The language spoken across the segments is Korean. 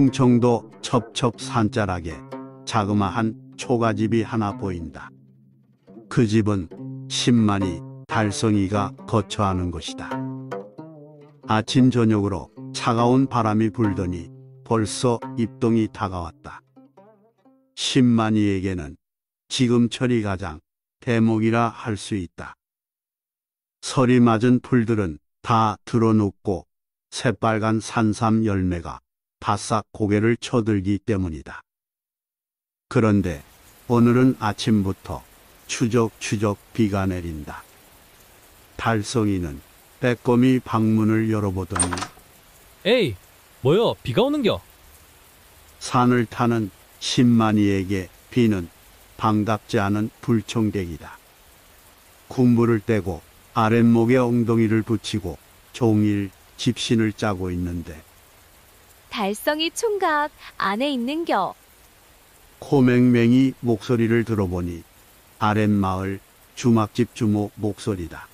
충청도 첩첩 산자락에 자그마한 초가집이 하나 보인다. 그 집은 1만이 달성이가 거처하는 것이다. 아침 저녁으로 차가운 바람이 불더니 벌써 입동이 다가왔다. 1만이에게는 지금철이 가장 대목이라 할 수 있다. 설이 맞은 풀들은 다 드러눕고 새빨간 산삼 열매가 바싹 고개를 쳐들기 때문이다. 그런데 오늘은 아침부터 추적추적 비가 내린다. 달성이는 빼꼼히 방문을 열어보더니 에이, 뭐여, 비가 오는겨? 산을 타는 신만이에게 비는 반갑지 않은 불청객이다. 군부를 떼고 아랫목에 엉덩이를 붙이고 종일 집신을 짜고 있는데 달성이 총각 안에 있는겨. 코맹맹이 목소리를 들어보니 아랫마을 주막집 주모 목소리다.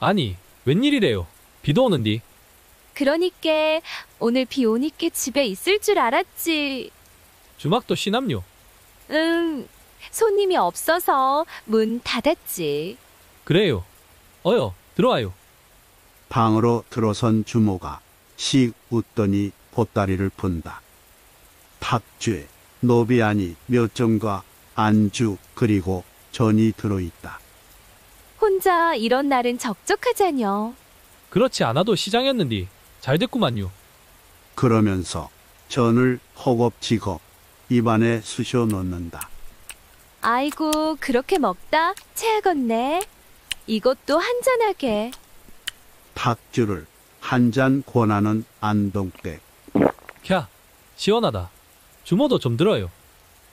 아니, 웬일이래요? 비도 오는디. 그러니까 오늘 비 오니까 집에 있을 줄 알았지. 주막도 시남요. 응, 손님이 없어서 문 닫았지. 그래요. 어여, 들어와요. 방으로 들어선 주모가 씩 웃더니 보따리를 푼다. 팥쥐, 노비안이 몇 점과 안주 그리고 전이 들어있다. 혼자 이런 날은 적적하잖여. 그렇지 않아도 시장이는디잘 됐구만요. 그러면서 전을 허겁지겁 입안에 쑤셔 넣는다. 아이고 그렇게 먹다 체하겄네. 이것도 한잔하게. 탁주를 한잔 권하는 안동댁. 캬, 시원하다. 주모도 좀 들어요.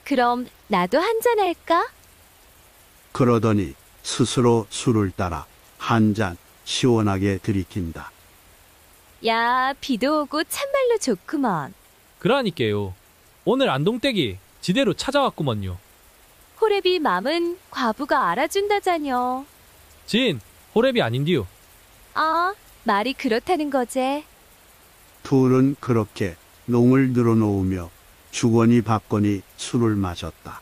그럼 나도 한 잔 할까? 그러더니 스스로 술을 따라 한 잔 시원하게 들이킨다. 야, 비도 오고 참말로 좋구먼. 그러니까요. 오늘 안동댁이 지대로 찾아왔구먼요. 호랩이 맘은 과부가 알아준다자녀. 진, 호랩이 아닌디요. 아, 말이 그렇다는 거제. 둘은 그렇게 농을 늘어놓으며 주거니 받거니 술을 마셨다.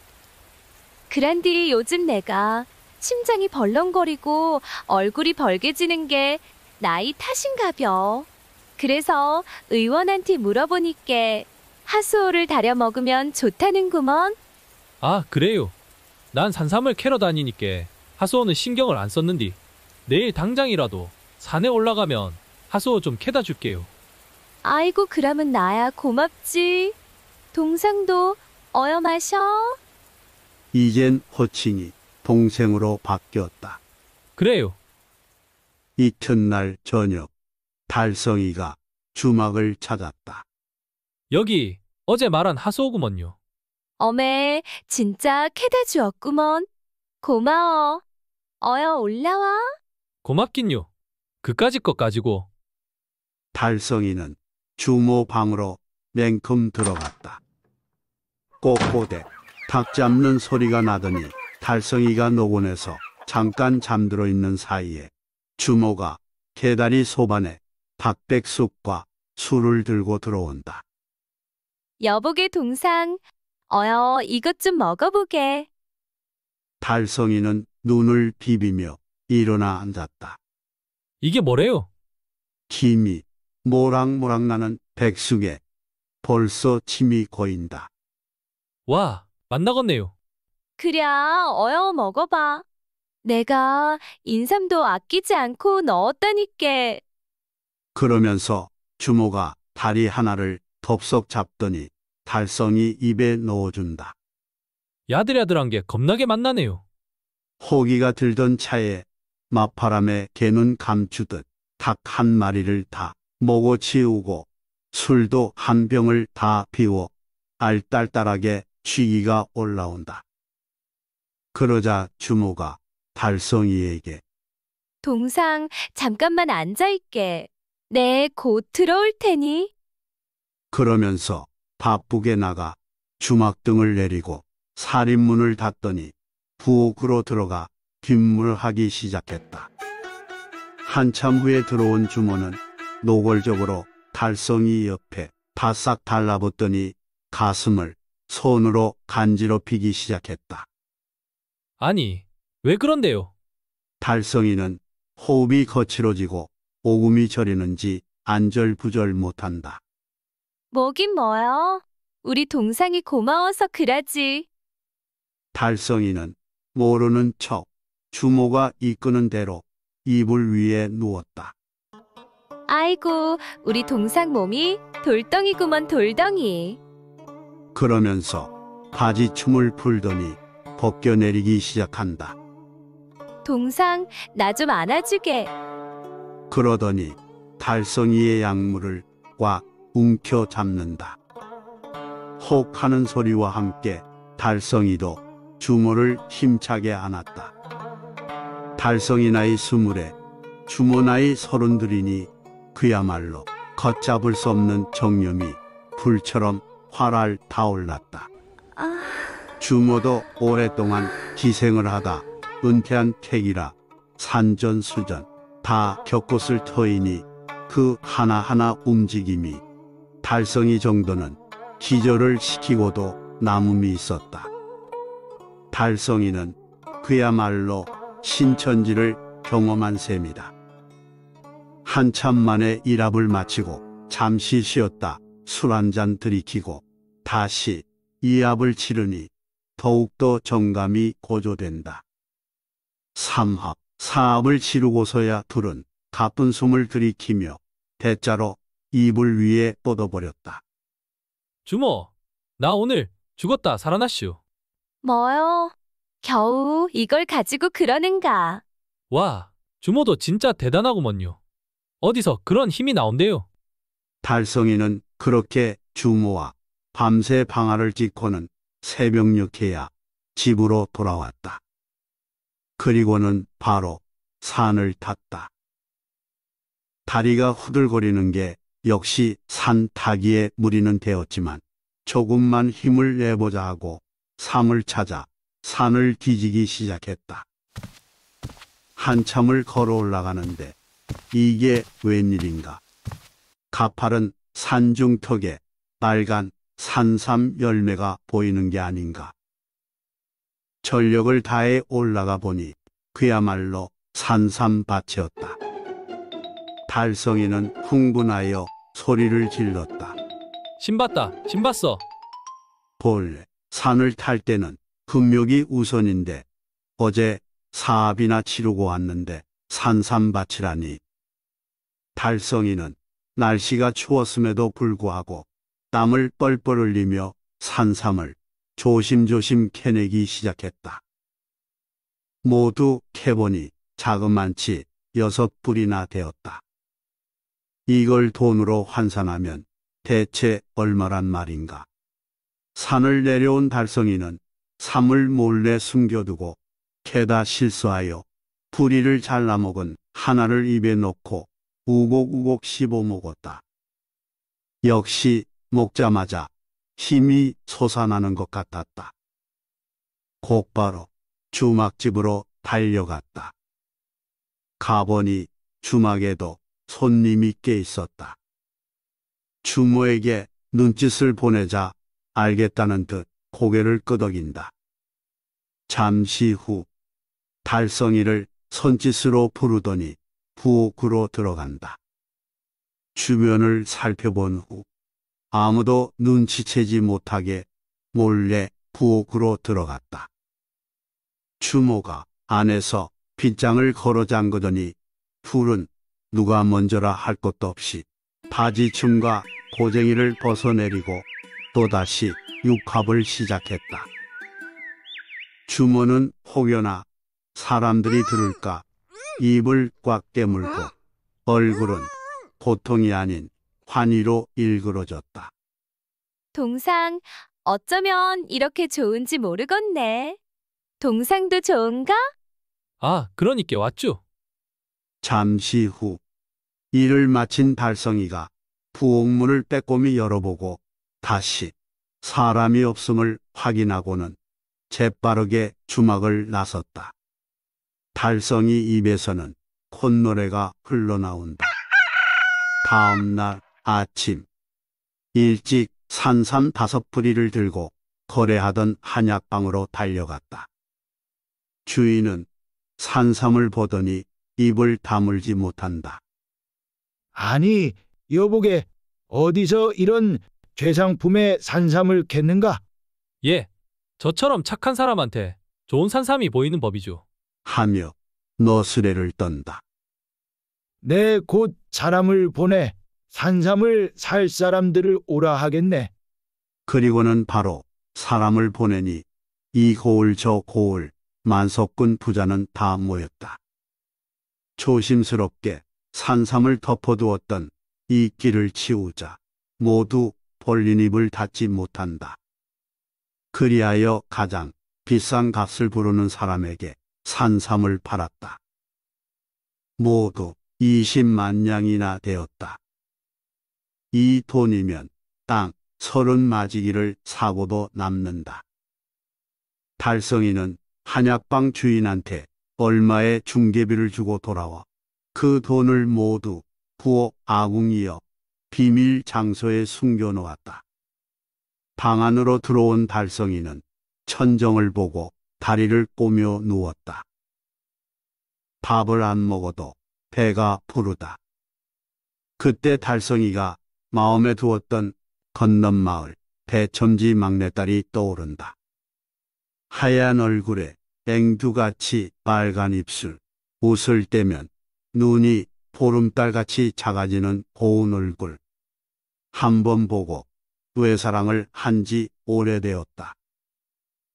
그란딜 요즘 내가 심장이 벌렁거리고 얼굴이 벌개지는 게 나이 탓인가벼. 그래서 의원한테 물어보니께 하수오를 다려 먹으면 좋다는구먼. 아 그래요. 난 산삼을 캐러 다니니께 하수오는 신경을 안 썼는디. 내일 당장이라도 산에 올라가면 하수오 좀 캐다 줄게요. 아이고 그럼은 나야 고맙지. 동상도 어여 마셔. 이젠 호칭이 동생으로 바뀌었다. 그래요. 이튿날 저녁 달성이가 주막을 찾았다. 여기 어제 말한 하소구먼요. 어메 진짜 캐대 주었구먼. 고마워. 어여 올라와. 고맙긴요. 그까짓 것 가지고 달성이는 주모 방으로 냉큼 들어갔다. 꼬꼬대 탁 잡는 소리가 나더니 달성이가 노곤에서 잠깐 잠들어 있는 사이에 주모가 계단이 소반에 박백숙과 술을 들고 들어온다. 여보게 동상, 어여 이것 좀 먹어보게. 달성이는 눈을 비비며 일어나 앉았다. 이게 뭐래요? 김이 모락모락 나는 백숙에 벌써 침이 고인다. 와, 만나겠네요. 그랴, 어여 먹어봐. 내가 인삼도 아끼지 않고 넣었다니께. 그러면서 주모가 다리 하나를 덥석 잡더니 달성이 입에 넣어준다. 야들야들한 게 겁나게 만나네요. 호기가 들던 차에 맞바람에 개는 감추듯 닭 한 마리를 다 모고 치우고 술도 한 병을 다 비워 알딸딸하게 취기가 올라온다. 그러자 주모가 달성이에게 동상 잠깐만 앉아있게. 내곧 네, 들어올 테니. 그러면서 바쁘게 나가 주막등을 내리고 살인문을 닫더니 부엌으로 들어가 뒷물하기 시작했다. 한참 후에 들어온 주모는 노골적으로 달성이 옆에 바싹 달라붙더니 가슴을 손으로 간지럽히기 시작했다. 아니, 왜 그런데요? 달성이는 호흡이 거칠어지고 오금이 저리는지 안절부절 못한다. 뭐긴 뭐요? 우리 동상이 고마워서 그러지. 달성이는 모르는 척 주모가 이끄는 대로 이불 위에 누웠다. 아이고, 우리 동상 몸이 돌덩이구먼 돌덩이. 그러면서 바지 춤을 풀더니 벗겨내리기 시작한다. 동상, 나 좀 안아주게. 그러더니 달성이의 약물을 꽉 움켜 잡는다. 혹 하는 소리와 함께 달성이도 주모를 힘차게 안았다. 달성이 나이 스물에 주모 나이 서른들이니 그야말로 걷잡을 수 없는 정념이 불처럼 활활 타올랐다. 아. 주모도 오랫동안 기생을 하다 은퇴한 택이라 산전수전 다 겪었을 터이니 그 하나하나 움직임이 달성이 정도는 기절을 시키고도 남음이 있었다. 달성이는 그야말로 신천지를 경험한 셈이다. 한참 만에 일합을 마치고 잠시 쉬었다 술 한잔 들이키고 다시 이합을 치르니 더욱더 정감이 고조된다. 삼합 4합을 치르고서야 둘은 가쁜 숨을 들이키며 대자로 입을 위에 뻗어버렸다. 주모, 나 오늘 죽었다 살아났슈. 뭐요? 겨우 이걸 가지고 그러는가? 와, 주모도 진짜 대단하구먼요. 어디서 그런 힘이 나온대요. 달성이는 그렇게 주모와 밤새 방아를 찢고는 새벽녘에야 집으로 돌아왔다. 그리고는 바로 산을 탔다. 다리가 후들거리는 게 역시 산 타기에 무리는 되었지만 조금만 힘을 내보자 하고 삶을 찾아 산을 뒤지기 시작했다. 한참을 걸어 올라가는데 이게 웬일인가. 가파른 산중턱에 빨간 산삼 열매가 보이는 게 아닌가. 전력을 다해 올라가 보니 그야말로 산삼밭이었다. 달성이는 흥분하여 소리를 질렀다. 신봤다, 신봤어. 본래 산을 탈 때는 금욕이 우선인데 어제 사업이나 치르고 왔는데 산삼밭이라니. 달성이는 날씨가 추웠음에도 불구하고 땀을 뻘뻘 흘리며 산삼을 조심조심 캐내기 시작했다. 모두 캐보니 자그만치 여섯 뿔이나 되었다. 이걸 돈으로 환산하면 대체 얼마란 말인가. 산을 내려온 달성이는 삼을 몰래 숨겨두고 캐다 실수하여 부리를 잘라먹은 하나를 입에 넣고 우곡우곡 씹어 먹었다. 역시 먹자마자 힘이 솟아나는 것 같았다. 곧바로 주막집으로 달려갔다. 가보니 주막에도 손님이 꽤 있었다. 주모에게 눈짓을 보내자 알겠다는 듯 고개를 끄덕인다. 잠시 후 달성이를 손짓으로 부르더니 부엌으로 들어간다. 주변을 살펴본 후 아무도 눈치채지 못하게 몰래 부엌으로 들어갔다. 주모가 안에서 빗장을 걸어 잠그더니 풀은 누가 먼저라 할 것도 없이 바지춤과 고쟁이를 벗어내리고 또다시 육합을 시작했다. 주모는 혹여나 사람들이 들을까 입을 꽉 깨물고 얼굴은 고통이 아닌 환희로 일그러졌다. 동상 어쩌면 이렇게 좋은지 모르겠네. 동상도 좋은가? 아, 그러니까 왔죠. 잠시 후 일을 마친 달성이가 부엌문을 빼꼼히 열어보고 다시 사람이 없음을 확인하고는 재빠르게 주막을 나섰다. 달성이 입에서는 콧노래가 흘러나온다. 다음 날 아침 일찍 산삼 다섯 뿌리를 들고 거래하던 한약방으로 달려갔다. 주인은 산삼을 보더니 입을 다물지 못한다. 아니, 여보게, 어디서 이런 죄상품에 산삼을 캤는가? 예, 저처럼 착한 사람한테 좋은 산삼이 보이는 법이죠. 하며 너스레를 떤다. 내 곧 사람을 보내 산삼을 살 사람들을 오라 하겠네. 그리고는 바로 사람을 보내니 이 고을 저 고을 만석군 부자는 다 모였다. 조심스럽게 산삼을 덮어두었던 이 길을 치우자 모두 벌린 입을 닫지 못한다. 그리하여 가장 비싼 값을 부르는 사람에게 산삼을 팔았다. 모두 20만 냥이나 되었다. 이 돈이면 땅 서른 마지기를 사고도 남는다. 달성이는 한약방 주인한테 얼마의 중개비를 주고 돌아와 그 돈을 모두 부엌 아궁이여 비밀 장소에 숨겨놓았다. 방 안으로 들어온 달성이는 천정을 보고 다리를 꼬며 누웠다. 밥을 안 먹어도 배가 부르다. 그때 달성이가 마음에 두었던 건넌마을 대첨지 막내딸이 떠오른다. 하얀 얼굴에 앵두같이 빨간 입술, 웃을 때면 눈이 보름달같이 작아지는 고운 얼굴. 한번 보고 외사랑을 한 지 오래되었다.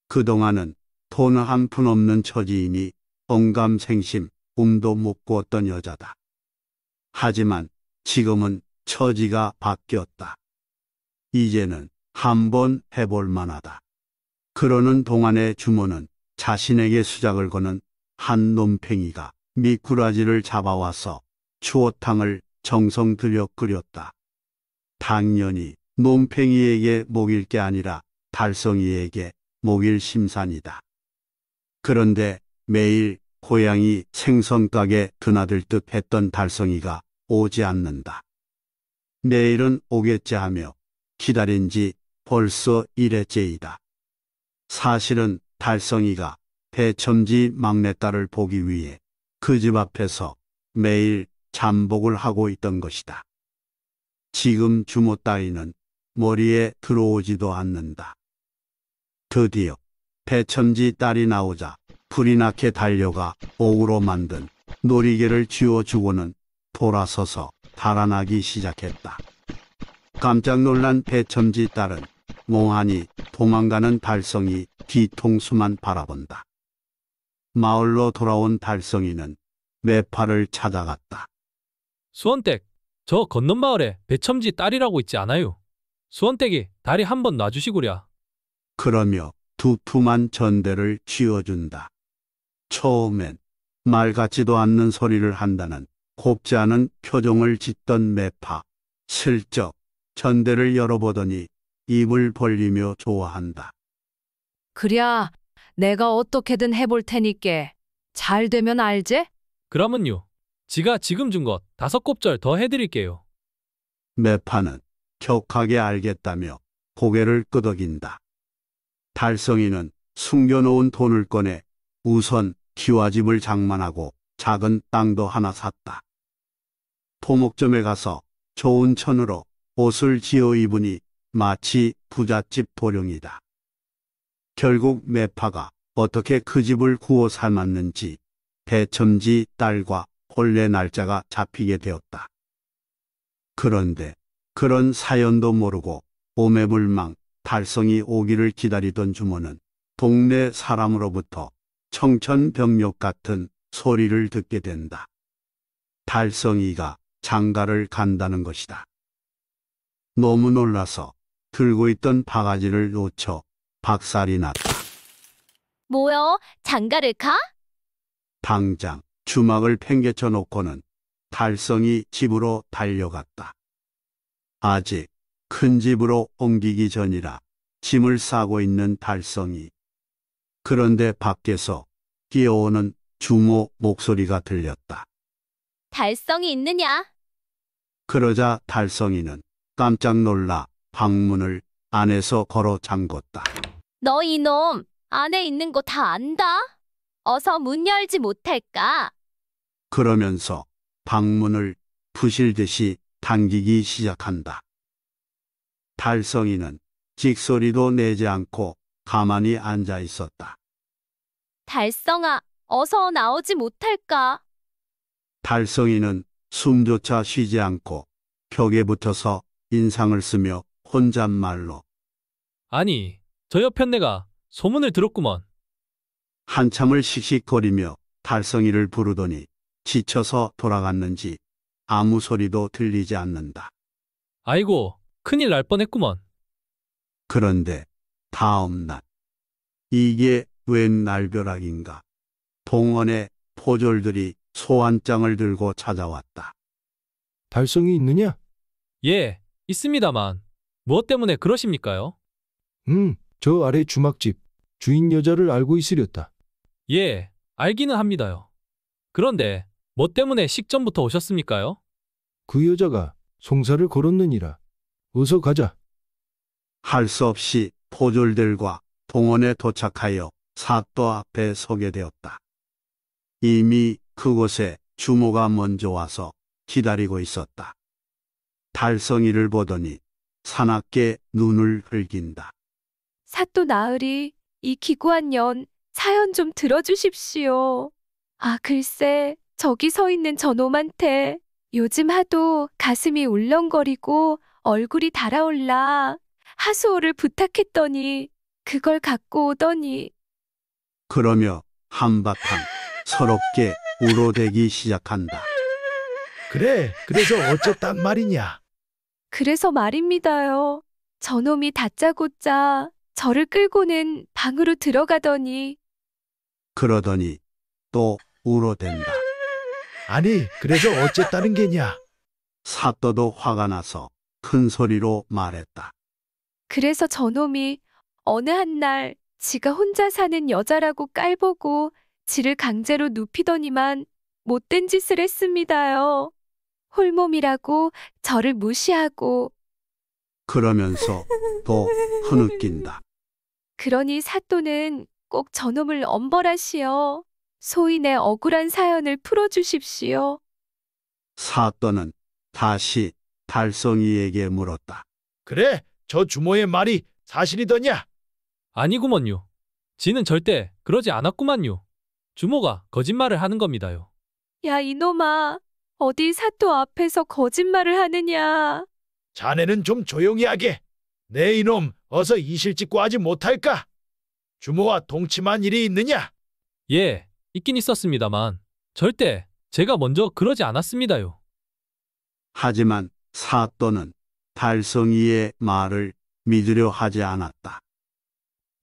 그동안은 돈한푼 없는 처지이니 언감생심 꿈도 못 꾸었던 여자다. 하지만 지금은 처지가 바뀌었다. 이제는 한번 해볼 만하다. 그러는 동안의 주모는 자신에게 수작을 거는 한 놈팽이가 미꾸라지를 잡아와서 추어탕을 정성 들여 끓였다. 당연히 놈팽이에게 목일 게 아니라 달성이에게 목일 심산이다. 그런데 매일 고양이 생선 가게 드나들듯 했던 달성이가 오지 않는다. 내일은 오겠지 하며 기다린 지 벌써 일회째이다. 사실은 달성이가 대첨지 막내딸을 보기 위해 그 집 앞에서 매일 잠복을 하고 있던 것이다. 지금 주모 따위는 머리에 들어오지도 않는다. 드디어 배천지 딸이 나오자 불이 나게 달려가 옥으로 만든 놀이개를 쥐어주고는 돌아서서 달아나기 시작했다. 깜짝 놀란 배첨지 딸은 몽하니 도망가는 달성이 뒤통수만 바라본다. 마을로 돌아온 달성이는 매파를 찾아갔다. 수원댁, 저 건넌 마을에 배첨지 딸이라고 있지 않아요. 수원댁이 다리 한 번 놔주시구랴. 그러며 두툼한 전대를 쥐어준다. 처음엔 말 같지도 않는 소리를 한다는 곱지 않은 표정을 짓던 매파. 슬쩍 전대를 열어보더니 입을 벌리며 좋아한다. 그랴, 내가 어떻게든 해볼 테니께. 잘 되면 알제? 그러면요. 지가 지금 준 것 다섯 곱절 더 해드릴게요. 매파는 격하게 알겠다며 고개를 끄덕인다. 달성이는 숨겨놓은 돈을 꺼내 우선 기와집을 장만하고 작은 땅도 하나 샀다. 토목점에 가서 좋은 천으로 옷을 지어 입으니 마치 부잣집 도령이다. 결국 매파가 어떻게 그 집을 구워 삶았는지 대첨지 딸과 혼례 날짜가 잡히게 되었다. 그런데 그런 사연도 모르고 오매불망 달성이 오기를 기다리던 주모는 동네 사람으로부터 청천벽력 같은 소리를 듣게 된다. 달성이가 장가를 간다는 것이다. 너무 놀라서 들고 있던 바가지를 놓쳐 박살이 났다. 뭐여? 장가를 가? 당장 주막을 팽개쳐 놓고는 달성이 집으로 달려갔다. 아직 큰 집으로 옮기기 전이라 짐을 싸고 있는 달성이. 그런데 밖에서 끼어오는 주모 목소리가 들렸다. 달성이 있느냐? 그러자 달성이는 깜짝 놀라 방문을 안에서 걸어 잠궜다. 너 이놈 안에 있는 거 다 안다? 어서 문 열지 못할까? 그러면서 방문을 부실듯이 당기기 시작한다. 달성이는 직소리도 내지 않고 가만히 앉아 있었다. 달성아, 어서 나오지 못할까? 달성이는 숨조차 쉬지 않고 벽에 붙어서 인상을 쓰며 혼잣말로 아니, 저 옆편 내가 소문을 들었구먼. 한참을 씩씩거리며 달성이를 부르더니 지쳐서 돌아갔는지 아무 소리도 들리지 않는다. 아이고, 큰일 날 뻔했구먼. 그런데 다음 날 이게 웬 날벼락인가 동원의 포졸들이 소환장을 들고 찾아왔다. 달성이 있느냐? 예, 있습니다만 무엇 때문에 그러십니까요? 음, 저 아래 주막집 주인 여자를 알고 있으렸다. 예, 알기는 합니다요. 그런데 뭐 때문에 식전부터 오셨습니까요? 그 여자가 송사를 걸었느니라. 어서 가자. 할 수 없이 포졸들과 동원에 도착하여 사또 앞에 서게 되었다. 이미 그곳에 주모가 먼저 와서 기다리고 있었다. 달성이를 보더니 사납게 눈을 흘긴다. 사또 나으리, 이 기구한 년 사연 좀 들어주십시오. 아 글쎄, 저기 서 있는 저놈한테 요즘 하도 가슴이 울렁거리고 얼굴이 달아올라 하수호를 부탁했더니 그걸 갖고 오더니 그러며 한바탕 서럽게 울어대기 시작한다. 그래, 그래서 어쨌단 말이냐? 그래서 말입니다요. 저놈이 다짜고짜 저를 끌고는 방으로 들어가더니 그러더니 또 울어댄다. 아니, 그래서 어쨌다는 게냐? 사또도 화가 나서 큰 소리로 말했다. 그래서 저놈이 어느 한 날 지가 혼자 사는 여자라고 깔보고 지를 강제로 눕히더니만 못된 짓을 했습니다요. 홀몸이라고 저를 무시하고 그러면서 또 흐느낀다. 그러니 사또는 꼭 저놈을 엄벌하시어 소인의 억울한 사연을 풀어주십시오. 사또는 다시 달성이에게 물었다. 그래, 저 주모의 말이 사실이더냐? 아니구먼요. 지는 절대 그러지 않았구만요. 주모가 거짓말을 하는 겁니다요. 야, 이놈아. 어디 사또 앞에서 거짓말을 하느냐. 자네는 좀 조용히 하게. 내 이놈, 어서 이실직고 하지 못할까? 주모와 동침한 일이 있느냐? 예, 있긴 있었습니다만 절대 제가 먼저 그러지 않았습니다요. 하지만 사또는 달성이의 말을 믿으려 하지 않았다.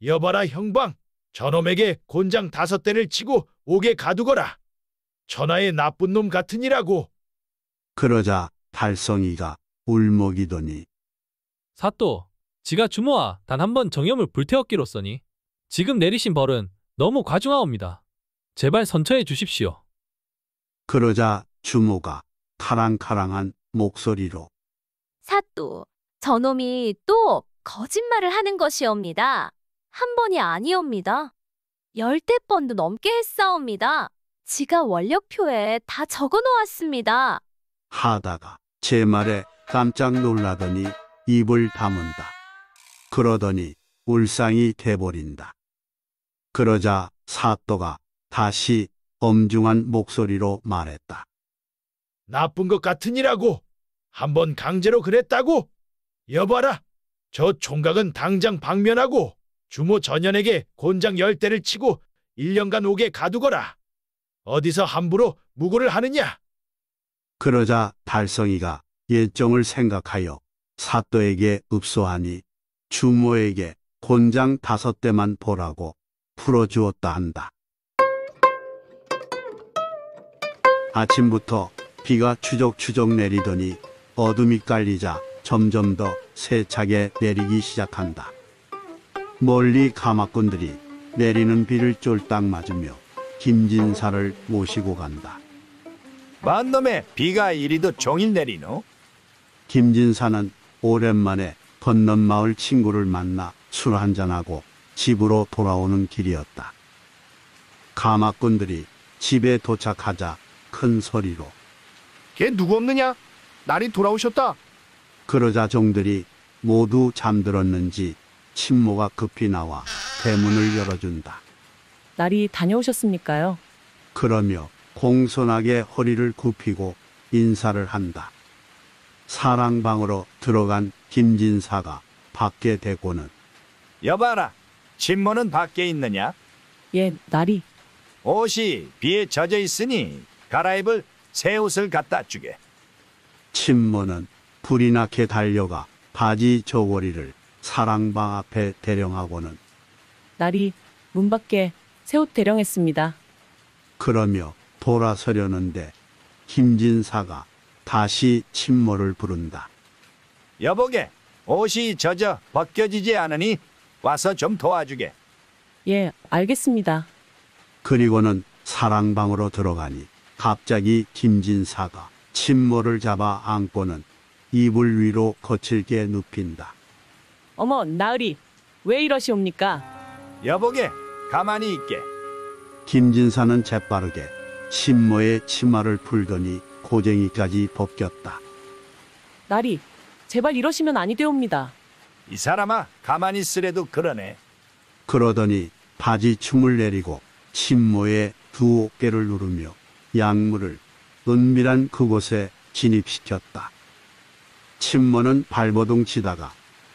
여봐라 형방, 저놈에게 곤장 다섯 대를 치고 옥에 가두거라. 천하의 나쁜 놈 같으니라고. 그러자 달성이가 울먹이더니 사또, 지가 주모와 단 한 번 정염을 불태웠기로써니 지금 내리신 벌은 너무 과중하옵니다. 제발 선처해 주십시오. 그러자 주모가 카랑카랑한 목소리로 사또, 저놈이 또 거짓말을 하는 것이옵니다. 한 번이 아니옵니다. 열댓 번도 넘게 했사옵니다. 지가 원력표에 다 적어놓았습니다. 하다가 제 말에 깜짝 놀라더니 입을 다문다. 그러더니 울상이 돼버린다. 그러자 사또가 다시 엄중한 목소리로 말했다. 나쁜 것 같으니라고. 한번 강제로 그랬다고? 여봐라. 저 총각은 당장 방면하고 주모 전연에게 곤장 열대를 치고 1년간 옥에 가두거라. 어디서 함부로 무고를 하느냐? 그러자 달성이가 예정을 생각하여 사또에게 읍소하니 주모에게 곤장 다섯 대만 보라고 풀어주었다 한다. 아침부터 비가 추적추적 내리더니 어둠이 깔리자 점점 더 세차게 내리기 시작한다. 멀리 가마꾼들이 내리는 비를 쫄딱 맞으며 김진사를 모시고 간다. 만놈에 비가 이리도 종일 내리노? 김진사는 오랜만에 건넌 마을 친구를 만나 술 한잔하고 집으로 돌아오는 길이었다. 가마꾼들이 집에 도착하자 큰 소리로 걔 누구 없느냐? 날이 돌아오셨다. 그러자 종들이 모두 잠들었는지 친모가 급히 나와 대문을 열어준다. 날이 다녀오셨습니까요? 그러며 공손하게 허리를 굽히고 인사를 한다. 사랑방으로 들어간 김진사가 밖에 대고는 여봐라, 친모는 밖에 있느냐? 예, 날이. 옷이 비에 젖어 있으니 갈아입을 새 옷을 갖다 주게. 침모는 불이 나게 달려가 바지 저고리를 사랑방 앞에 대령하고는 날이 문 밖에 새옷 대령했습니다. 그러며 돌아서려는데 김진사가 다시 침모를 부른다. 여보게 옷이 젖어 벗겨지지 않으니 와서 좀 도와주게. 예, 알겠습니다. 그리고는 사랑방으로 들어가니 갑자기 김진사가 침모를 잡아 안고는 이불 위로 거칠게 눕힌다. 어머, 나으리, 왜 이러시옵니까? 여보게, 가만히 있게. 김진사는 재빠르게 신모의 치마를 풀더니 고쟁이까지 벗겼다. 나리, 제발 이러시면 아니되옵니다. 이 사람아, 가만히 있으래도 그러네. 그러더니 바지 춤을 내리고 신모의 두 어깨를 누르며 약물을 은밀한 그곳에 진입시켰다. 침모는 발버둥 치다가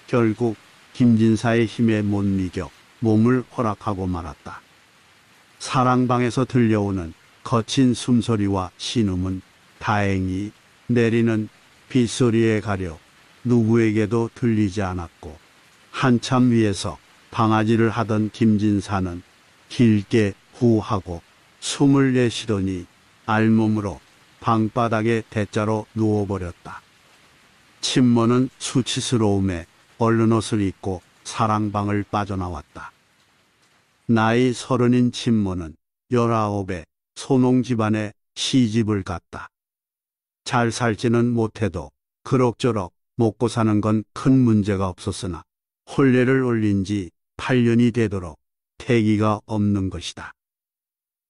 결국 김진사의 힘에 못미겨 몸을 허락하고 말았다. 사랑방에서 들려오는 거친 숨소리와 신음은 다행히 내리는 빗소리에 가려 누구에게도 들리지 않았고 한참 위에서 방아지를 하던 김진사는 길게 후하고 숨을 내쉬더니 알몸으로 방바닥에 대자로 누워버렸다. 친모는 수치스러움에 얼른 옷을 입고 사랑방을 빠져나왔다. 나이 서른인 친모는 열아홉에 소농 집안에 시집을 갔다. 잘 살지는 못해도 그럭저럭 먹고 사는 건 큰 문제가 없었으나 혼례를 올린 지 8년이 되도록 태기가 없는 것이다.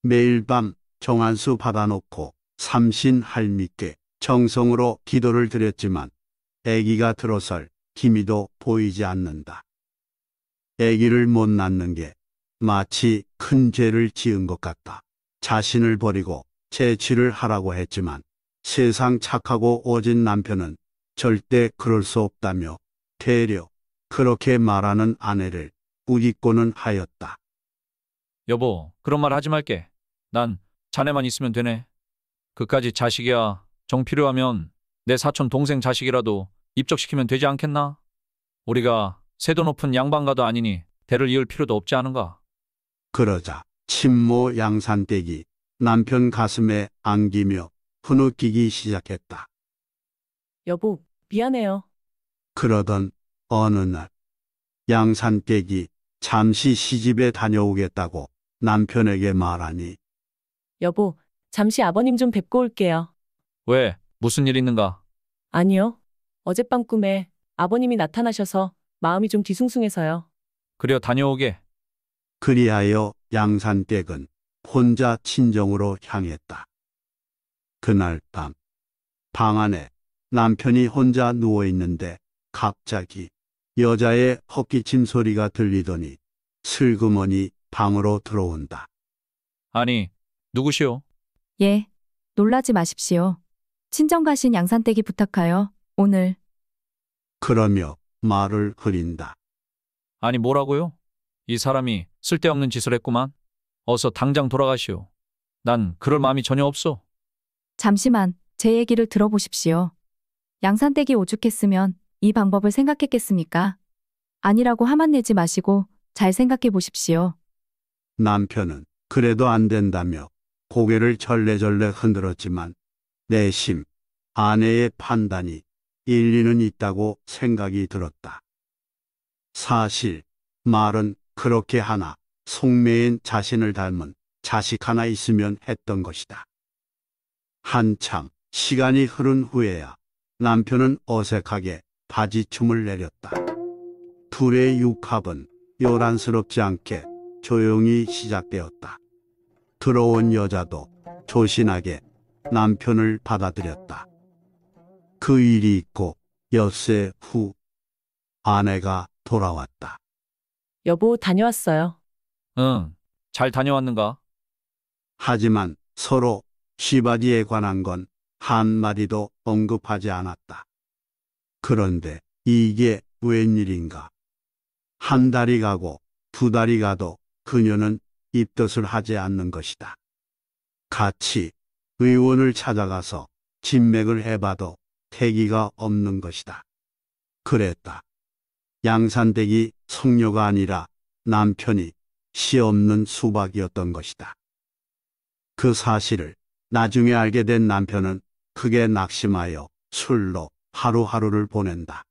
매일 밤 정한수 받아놓고 삼신 할미께 정성으로 기도를 드렸지만 아기가 들어설 기미도 보이지 않는다. 아기를 못 낳는 게 마치 큰 죄를 지은 것 같다. 자신을 버리고 재취를 하라고 했지만 세상 착하고 오진 남편은 절대 그럴 수 없다며 대려 그렇게 말하는 아내를 우기고는 하였다. 여보, 그런 말 하지 말게. 난 자네만 있으면 되네. 그까지 자식이야. 정 필요하면 내 사촌 동생 자식이라도 입적시키면 되지 않겠나? 우리가 세도 높은 양반가도 아니니 대를 이을 필요도 없지 않은가? 그러자 친모 양산댁이 남편 가슴에 안기며 흐느끼기 시작했다. 여보, 미안해요. 그러던 어느 날 양산댁이 잠시 시집에 다녀오겠다고 남편에게 말하니 여보, 잠시 아버님 좀 뵙고 올게요. 왜? 무슨 일 있는가? 아니요. 어젯밤 꿈에 아버님이 나타나셔서 마음이 좀 뒤숭숭해서요. 그려 다녀오게. 그리하여 양산댁은 혼자 친정으로 향했다. 그날 밤, 방 안에 남편이 혼자 누워 있는데 갑자기 여자의 헛기침 소리가 들리더니 슬그머니 방으로 들어온다. 아니, 누구시오? 예, 놀라지 마십시오. 친정 가신 양산댁이 부탁하여 오늘 그러며 말을 흐린다. 아니 뭐라고요? 이 사람이 쓸데없는 짓을 했구만. 어서 당장 돌아가시오. 난 그럴 마음이 전혀 없어. 잠시만 제 얘기를 들어보십시오. 양산댁이 오죽했으면 이 방법을 생각했겠습니까? 아니라고 화만 내지 마시고 잘 생각해 보십시오. 남편은 그래도 안 된다며 고개를 절레절레 흔들었지만 내심 아내의 판단이 일리는 있다고 생각이 들었다. 사실 말은 그렇게 하나 속매인 자신을 닮은 자식 하나 있으면 했던 것이다. 한참 시간이 흐른 후에야 남편은 어색하게 바지춤을 내렸다. 둘의 육합은 요란스럽지 않게 조용히 시작되었다. 들어온 여자도 조신하게 남편을 받아들였다. 그 일이 있고 엿새 후 아내가 돌아왔다. 여보, 다녀왔어요. 응, 잘 다녀왔는가? 하지만 서로 시바디에 관한 건 한마디도 언급하지 않았다. 그런데 이게 웬일인가? 한 달이 가고 두 달이 가도 그녀는 입덧을 하지 않는 것이다. 같이 의원을 찾아가서 진맥을 해봐도 태기가 없는 것이다. 그랬다. 양산댁이 성녀가 아니라 남편이 시 없는 수박이었던 것이다. 그 사실을 나중에 알게 된 남편은 크게 낙심하여 술로 하루하루를 보낸다.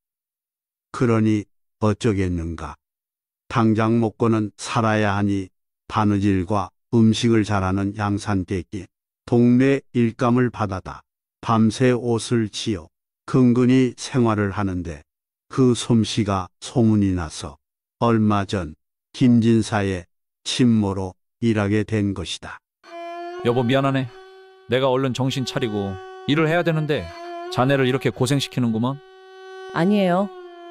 그러니 어쩌겠는가. 당장 먹고는 살아야 하니 바느질과 음식을 잘하는 양산댁이 동네 일감을 받아다 밤새 옷을 지어 근근히 생활을 하는데 그 솜씨가 소문이 나서 얼마 전 김진사의 친모로 일하게 된 것이다. 여보 미안하네. 내가 얼른 정신 차리고 일을 해야 되는데 자네를 이렇게 고생시키는구먼. 아니에요.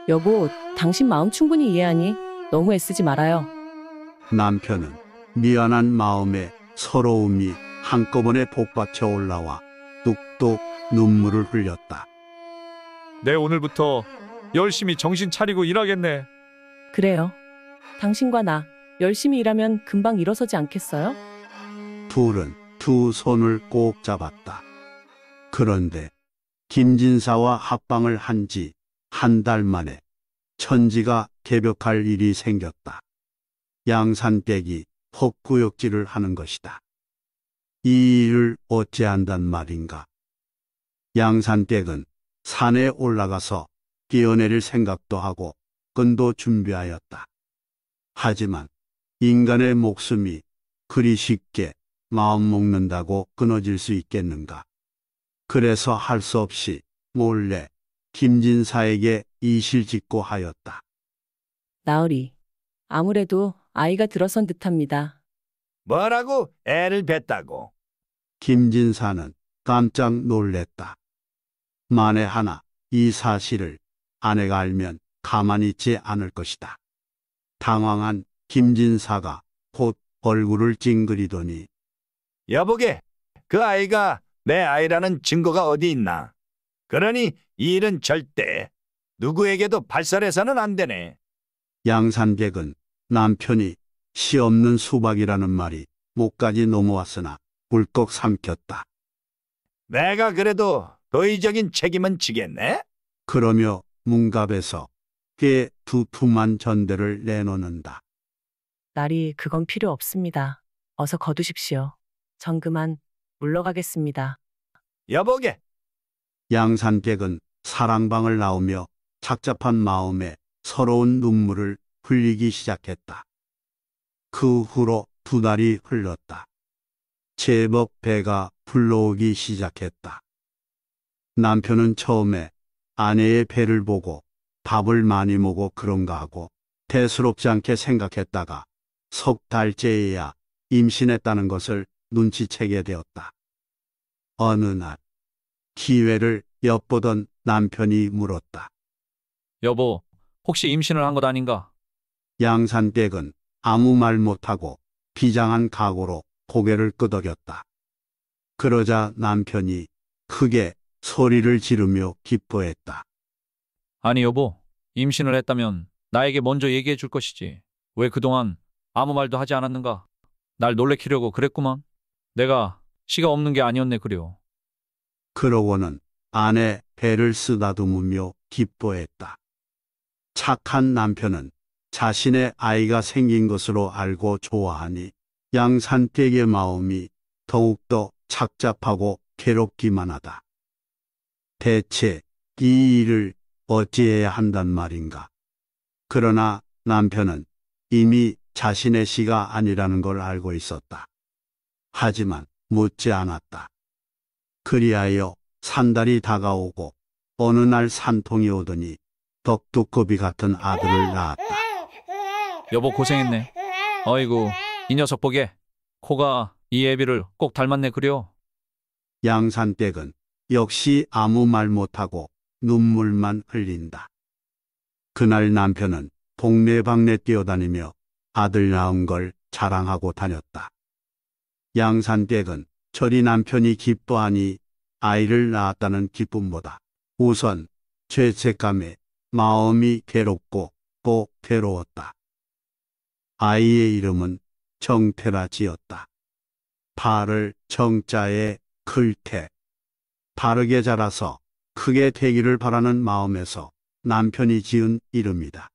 여보, 당신 마음 충분히 이해하니 너무 애쓰지 말아요. 남편은 미안한 마음에 서러움이 한꺼번에 복받쳐 올라와 뚝뚝 눈물을 흘렸다. 내 네, 오늘부터 열심히 정신 차리고 일하겠네. 그래요. 당신과 나 열심히 일하면 금방 일어서지 않겠어요? 둘은 두 손을 꼭 잡았다. 그런데 김진사와 합방을 한 지 한 달 만에 천지가 개벽할 일이 생겼다. 양산백이 헛구역질을 하는 것이다. 이 일을 어찌한단 말인가. 양산댁은 산에 올라가서 뛰어내릴 생각도 하고 끈도 준비하였다. 하지만 인간의 목숨이 그리 쉽게 마음 먹는다고 끊어질 수 있겠는가. 그래서 할 수 없이 몰래 김진사에게 이실직고 하였다. 나으리, 아무래도 아이가 들어선 듯합니다. 뭐라고 애를 뱉다고? 김진사는 깜짝 놀랬다. 만에 하나 이 사실을 아내가 알면 가만히 있지 않을 것이다. 당황한 김진사가 곧 얼굴을 찡그리더니 여보게 그 아이가 내 아이라는 증거가 어디 있나? 그러니 이 일은 절대 누구에게도 발설해서는 안 되네. 양산백은 남편이 시 없는 수박이라는 말이 목까지 넘어왔으나 울꺽 삼켰다. 내가 그래도 도의적인 책임은 지겠네? 그러며 문갑에서 꽤 두툼한 전대를 내놓는다. 날이 그건 필요 없습니다. 어서 거두십시오. 정금한 물러가겠습니다. 여보게, 양산객은 사랑방을 나오며 착잡한 마음에 서러운 눈물을 흘리기 시작했다. 그 후로 두 날이 흘렀다. 제법 배가 불러오기 시작했다. 남편은 처음에 아내의 배를 보고 밥을 많이 먹어 그런가 하고 대수롭지 않게 생각했다가 석 달째에야 임신했다는 것을 눈치채게 되었다. 어느 날 기회를 엿보던 남편이 물었다. 여보, 혹시 임신을 한 것 아닌가? 양산댁은 아무 말 못하고 비장한 각오로 고개를 끄덕였다. 그러자 남편이 크게 소리를 지르며 기뻐했다. 아니 여보, 임신을 했다면 나에게 먼저 얘기해 줄 것이지. 왜 그동안 아무 말도 하지 않았는가? 날 놀래키려고 그랬구만. 내가 시가 없는 게 아니었네 그려. 그러고는 아내 배를 쓰다듬으며 기뻐했다. 착한 남편은 자신의 아이가 생긴 것으로 알고 좋아하니 양산댁의 마음이 더욱더 착잡하고 괴롭기만 하다. 대체 이 일을 어찌해야 한단 말인가. 그러나 남편은 이미 자신의 시가 아니라는 걸 알고 있었다. 하지만 묻지 않았다. 그리하여 산달이 다가오고 어느 날 산통이 오더니 덕두꺼비 같은 아들을 낳았다. 여보 고생했네. 어이구 이 녀석 보게. 코가 이 애비를 꼭 닮았네 그려. 양산댁은 역시 아무 말 못하고 눈물만 흘린다. 그날 남편은 동네방네 뛰어다니며 아들 낳은 걸 자랑하고 다녔다. 양산댁은 저리 남편이 기뻐하니 아이를 낳았다는 기쁨보다 우선 죄책감에 마음이 괴롭고 또 괴로웠다. 아이의 이름은 정태라 지었다. 발을 정자에 클태. 바르게 자라서 크게 되기를 바라는 마음에서 남편이 지은 이름이다.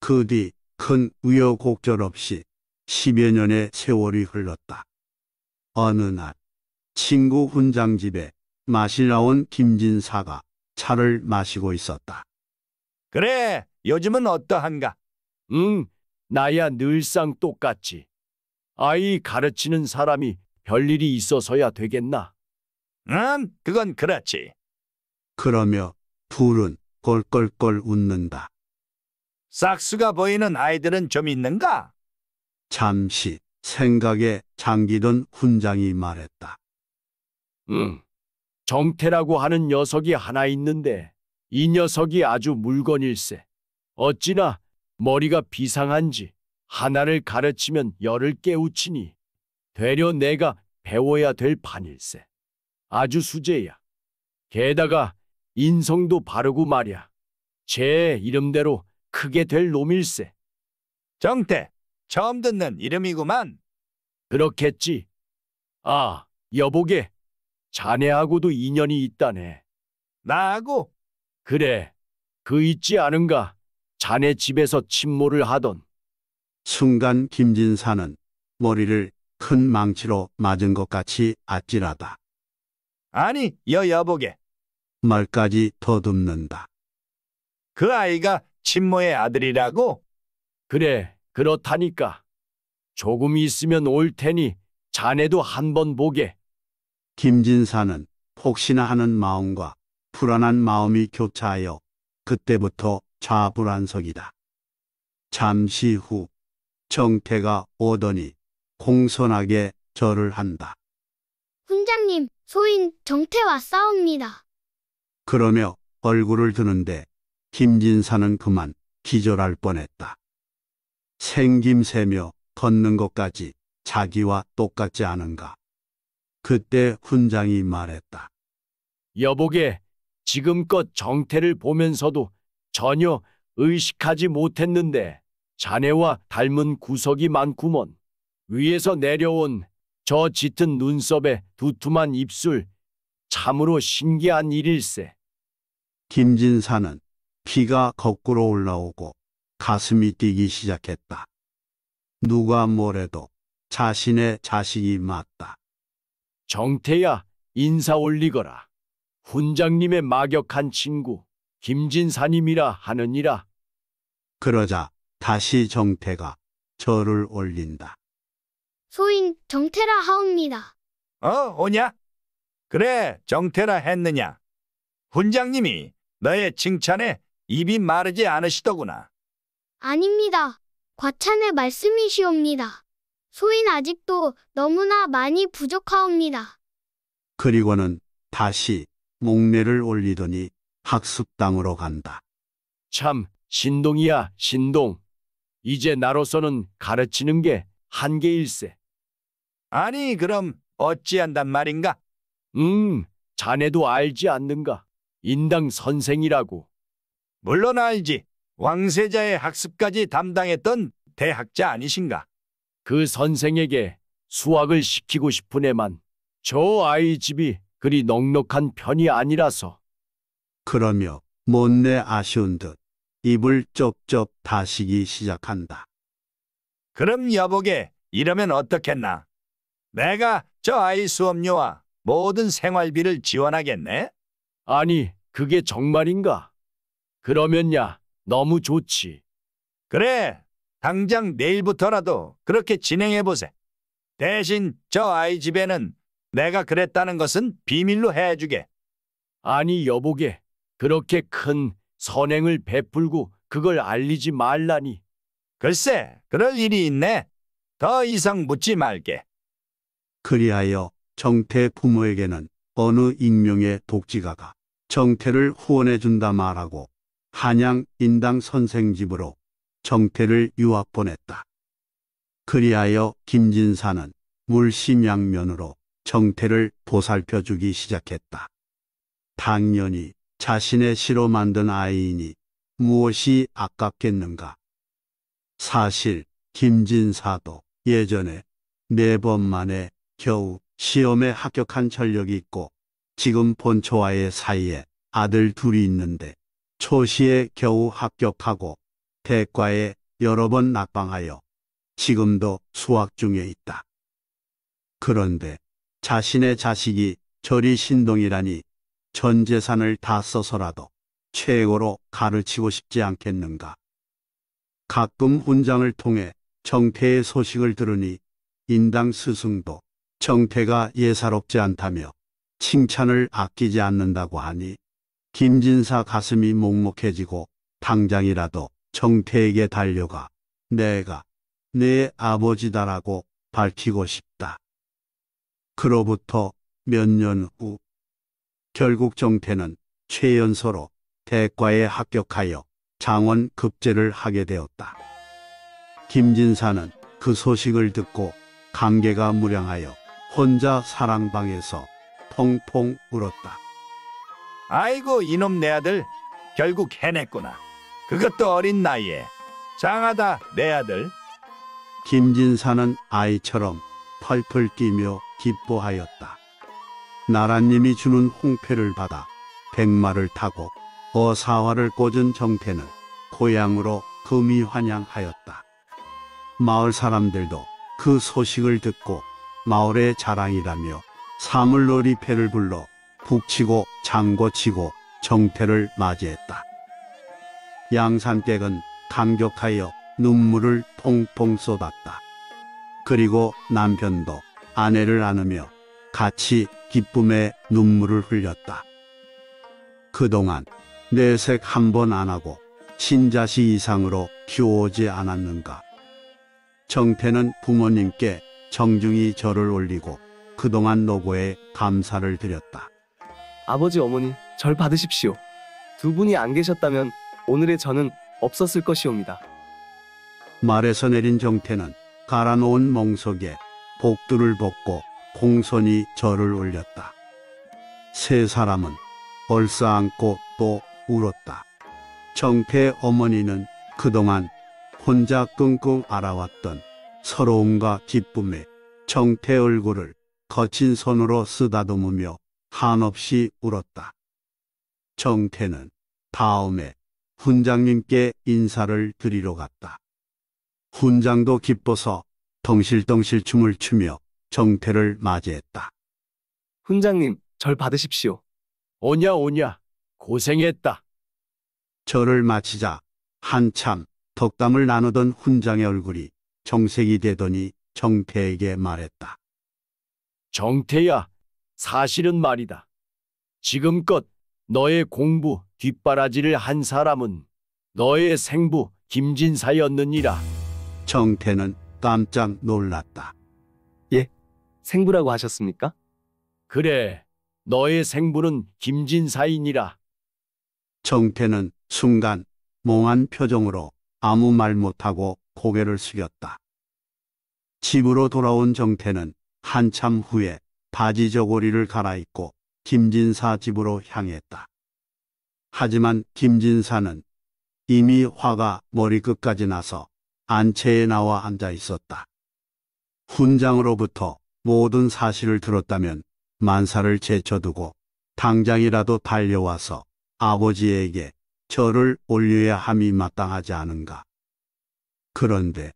그 뒤 큰 우여곡절 없이 십여 년의 세월이 흘렀다. 어느 날 친구 훈장 집에 마실 나온 김진사가 차를 마시고 있었다. 그래, 요즘은 어떠한가? 응, 나야 늘상 똑같지. 아이 가르치는 사람이 별일이 있어서야 되겠나? 응, 그건 그렇지. 그러며 둘은 껄껄껄 웃는다. 싹수가 보이는 아이들은 좀 있는가? 잠시 생각에 잠기던 훈장이 말했다. 응, 정태라고 하는 녀석이 하나 있는데 이 녀석이 아주 물건일세. 어찌나 머리가 비상한지 하나를 가르치면 열을 깨우치니 되려 내가 배워야 될 반일세. 아주 수제야. 게다가 인성도 바르고 말야. 제 이름대로 크게 될 놈일세. 정태, 처음 듣는 이름이구만. 그렇겠지. 아, 여보게. 자네하고도 인연이 있다네. 나하고? 그래, 그 있지 않은가? 자네 집에서 침몰을 하던 순간 김진사는 머리를 큰 망치로 맞은 것 같이 아찔하다. 아니 여 여보게 말까지 더듬는다. 그 아이가 친모의 아들이라고? 그래 그렇다니까 조금 있으면 올 테니 자네도 한 번 보게 김진사는 혹시나 하는 마음과 불안한 마음이 교차하여 그때부터 자불안석이다. 잠시 후 정태가 오더니 공손하게 절을 한다. 훈장님, 소인 정태와 싸웁니다. 그러며 얼굴을 드는데 김진사는 그만 기절할 뻔했다. 생김새며 걷는 것까지 자기와 똑같지 않은가. 그때 훈장이 말했다. 여보게, 지금껏 정태를 보면서도 전혀 의식하지 못했는데 자네와 닮은 구석이 많구먼. 위에서 내려온 저 짙은 눈썹에 두툼한 입술, 참으로 신기한 일일세. 김진사는 피가 거꾸로 올라오고 가슴이 뛰기 시작했다. 누가 뭐래도 자신의 자식이 맞다. 정태야 인사 올리거라. 훈장님의 막역한 친구. 김진사님이라 하느니라. 그러자 다시 정태가 절을 올린다. 소인 정태라 하옵니다. 어, 오냐? 그래, 정태라 했느냐? 훈장님이 너의 칭찬에 입이 마르지 않으시더구나. 아닙니다. 과찬의 말씀이시옵니다. 소인 아직도 너무나 많이 부족하옵니다. 그리고는 다시 목례를 올리더니 학습당으로 간다. 참, 신동이야, 신동. 이제 나로서는 가르치는 게 한계일세. 아니, 그럼 어찌한단 말인가? 음, 자네도 알지 않는가? 인당 선생이라고. 물론 알지. 왕세자의 학습까지 담당했던 대학자 아니신가? 그 선생에게 수학을 시키고 싶은 애만 저 아이 집이 그리 넉넉한 편이 아니라서 그러며 못내 아쉬운 듯 입을 쩝쩝 다시기 시작한다. 그럼 여보게 이러면 어떻겠나? 내가 저 아이 수업료와 모든 생활비를 지원하겠네? 아니, 그게 정말인가? 그러면야, 너무 좋지. 그래, 당장 내일부터라도 그렇게 진행해보세. 대신 저 아이 집에는 내가 그랬다는 것은 비밀로 해주게. 아니, 여보게, 그렇게 큰 선행을 베풀고 그걸 알리지 말라니. 글쎄, 그럴 일이 있네. 더 이상 묻지 말게. 그리하여 정태 부모에게는 어느 익명의 독지가가 정태를 후원해준다 말하고 한양 인당 선생 집으로 정태를 유학 보냈다. 그리하여 김진사는 물심양면으로 정태를 보살펴주기 시작했다. 당연히 자신의 시로 만든 아이이니 무엇이 아깝겠는가. 사실 김진사도 예전에 네 번 만에 겨우 시험에 합격한 전력이 있고 지금 본초와의 사이에 아들 둘이 있는데 초시에 겨우 합격하고 대과에 여러 번 낙방하여 지금도 수학 중에 있다. 그런데 자신의 자식이 저리 신동이라니 전 재산을 다 써서라도 최고로 가르치고 싶지 않겠는가. 가끔 훈장을 통해 정태의 소식을 들으니 인당 스승도 정태가 예사롭지 않다며 칭찬을 아끼지 않는다고 하니 김진사 가슴이 먹먹해지고 당장이라도 정태에게 달려가 내가 내 아버지다라고 밝히고 싶다. 그로부터 몇년후 결국 정태는 최연소로 대과에 합격하여 장원 급제를 하게 되었다. 김진사는 그 소식을 듣고 감개가 무량하여 혼자 사랑방에서 펑펑 울었다. 아이고 이놈 내 아들 결국 해냈구나. 그것도 어린 나이에 장하다 내 아들. 김진사는 아이처럼 펄펄 뛰며 기뻐하였다. 나라님이 주는 홍패를 받아 백마를 타고 어사화를 꽂은 정태는 고향으로 금이 환양하였다. 마을 사람들도 그 소식을 듣고 마을의 자랑이라며 사물놀이 패를 불러 북치고 장고치고 정태를 맞이했다. 양산객은 감격하여 눈물을 통통 쏟았다. 그리고 남편도 아내를 안으며 같이 기쁨의 눈물을 흘렸다. 그동안 내색 한 번 안 하고 신자시 이상으로 키워오지 않았는가. 정태는 부모님께 정중히 절을 올리고 그동안 노고에 감사를 드렸다. 아버지 어머니 절 받으십시오. 두 분이 안 계셨다면 오늘의 저는 없었을 것이옵니다. 말에서 내린 정태는 갈아놓은 멍석에 복두를 벗고 공손히 절을 올렸다. 세 사람은 벌써 안고 또 울었다. 정태 어머니는 그동안 혼자 끙끙 앓아왔던 서러움과 기쁨에 정태 얼굴을 거친 손으로 쓰다듬으며 한없이 울었다. 정태는 다음에 훈장님께 인사를 드리러 갔다. 훈장도 기뻐서 덩실덩실 춤을 추며 정태를 맞이했다. 훈장님, 절 받으십시오. 오냐 오냐 고생했다. 절을 마치자 한참 덕담을 나누던 훈장의 얼굴이 정색이 되더니 정태에게 말했다. 정태야 사실은 말이다. 지금껏 너의 공부 뒷바라지를 한 사람은 너의 생부 김진사였느니라. 정태는 깜짝 놀랐다. 생부라고 하셨습니까? 그래, 너의 생부는 김진사이니라. 정태는 순간 몽한 표정으로 아무 말 못하고 고개를 숙였다. 집으로 돌아온 정태는 한참 후에 바지 저고리를 갈아입고 김진사 집으로 향했다. 하지만 김진사는 이미 화가 머리끝까지 나서 안채에 나와 앉아 있었다. 훈장으로부터 모든 사실을 들었다면 만사를 제쳐두고 당장이라도 달려와서 아버지에게 절을 올려야 함이 마땅하지 않은가. 그런데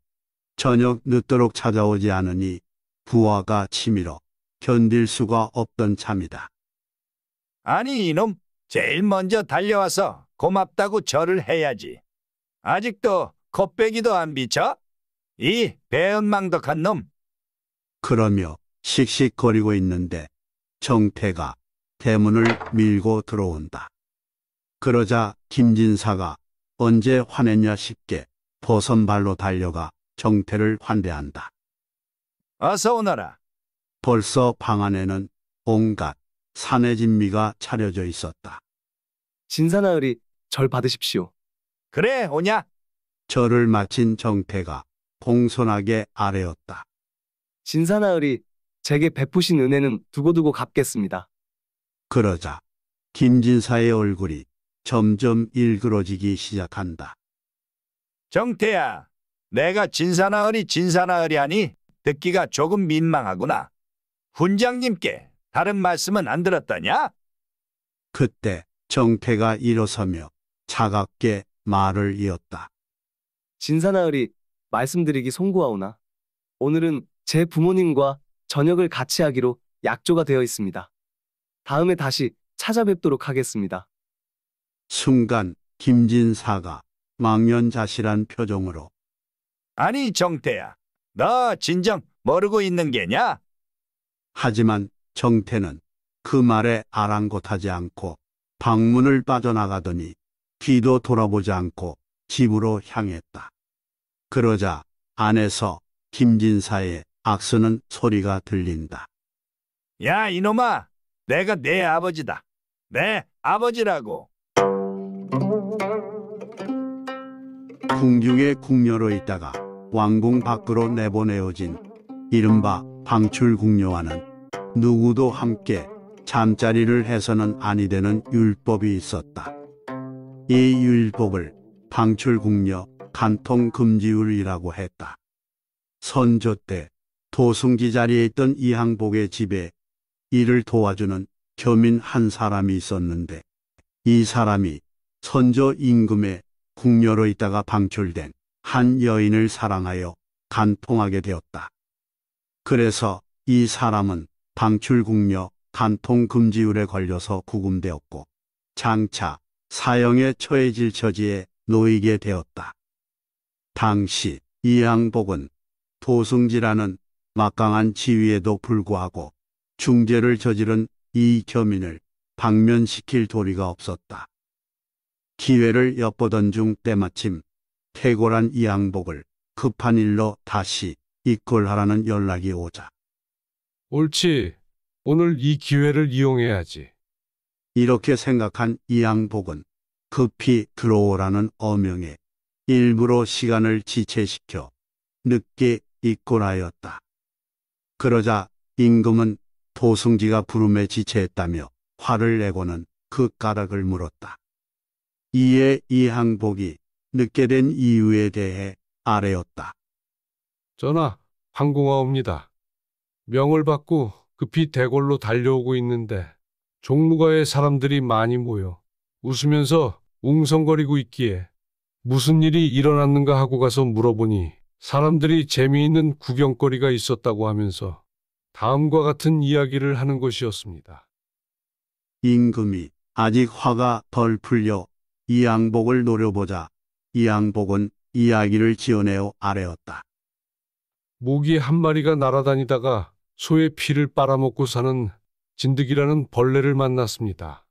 저녁 늦도록 찾아오지 않으니 부하가 치밀어 견딜 수가 없던 참이다. 아니 이놈, 제일 먼저 달려와서 고맙다고 절을 해야지. 아직도 겉배기도 안 비쳐? 이 배은망덕한 놈. 그러며 씩씩거리고 있는데 정태가 대문을 밀고 들어온다. 그러자 김진사가 언제 화냈냐 싶게 보선발로 달려가 정태를 환대한다. 어서 오너라. 벌써 방 안에는 온갖 산의 진미가 차려져 있었다. 진사나으리 절 받으십시오. 그래 오냐? 절을 마친 정태가 공손하게 아래었다 진사나을이 제게 베푸신 은혜는 두고두고 갚겠습니다. 그러자 김진사의 얼굴이 점점 일그러지기 시작한다. 정태야, 내가 진사나으리 진사나으리 하니 듣기가 조금 민망하구나. 훈장님께 다른 말씀은 안 들었다냐? 그때 정태가 일어서며 차갑게 말을 이었다. 진사나을이 말씀드리기 송구하오나 오늘은 제 부모님과 저녁을 같이 하기로 약조가 되어 있습니다. 다음에 다시 찾아뵙도록 하겠습니다. 순간 김진사가 망연자실한 표정으로 아니 정태야, 너 진정 모르고 있는 게냐? 하지만 정태는 그 말에 아랑곳하지 않고 방문을 빠져나가더니 뒤도 돌아보지 않고 집으로 향했다. 그러자 안에서 김진사의 악수는 소리가 들린다. 야, 이놈아! 내가 내 아버지다. 내 네, 아버지라고. 궁중의 궁녀로 있다가 왕궁 밖으로 내보내어진 이른바 방출궁녀와는 누구도 함께 잠자리를 해서는 아니 되는 율법이 있었다. 이 율법을 방출궁녀 간통금지율이라고 했다. 선조 때 도승지 자리에 있던 이항복의 집에 이를 도와주는 겸인 한 사람이 있었는데 이 사람이 선조 임금의 궁녀로 있다가 방출된 한 여인을 사랑하여 간통하게 되었다. 그래서 이 사람은 방출궁녀 간통금지율에 걸려서 구금되었고 장차 사형에 처해질 처지에 놓이게 되었다. 당시 이항복은 도승지라는 막강한 지위에도 불구하고 중재를 저지른 이 겸인을 방면시킬 도리가 없었다. 기회를 엿보던 중 때마침 태골한 이양복을 급한 일로 다시 이끌하라는 연락이 오자. 옳지. 오늘 이 기회를 이용해야지. 이렇게 생각한 이양복은 급히 들어오라는 어명에 일부러 시간을 지체시켜 늦게 입곤하였다. 그러자 임금은 도승지가 부름에 지체했다며 화를 내고는 그 까락을 물었다. 이에 이항복이 늦게 된 이유에 대해 아래었다. 전하, 항공하옵니다. 명을 받고 급히 대궐로 달려오고 있는데 종무가의 사람들이 많이 모여 웃으면서 웅성거리고 있기에 무슨 일이 일어났는가 하고 가서 물어보니 사람들이 재미있는 구경거리가 있었다고 하면서 다음과 같은 이야기를 하는 것이었습니다. 임금이 아직 화가 덜 풀려 이 양복을 노려보자. 이 양복은 이야기를 지어내어 아래었다. 모기 한 마리가 날아다니다가 소의 피를 빨아먹고 사는 진드기라는 벌레를 만났습니다.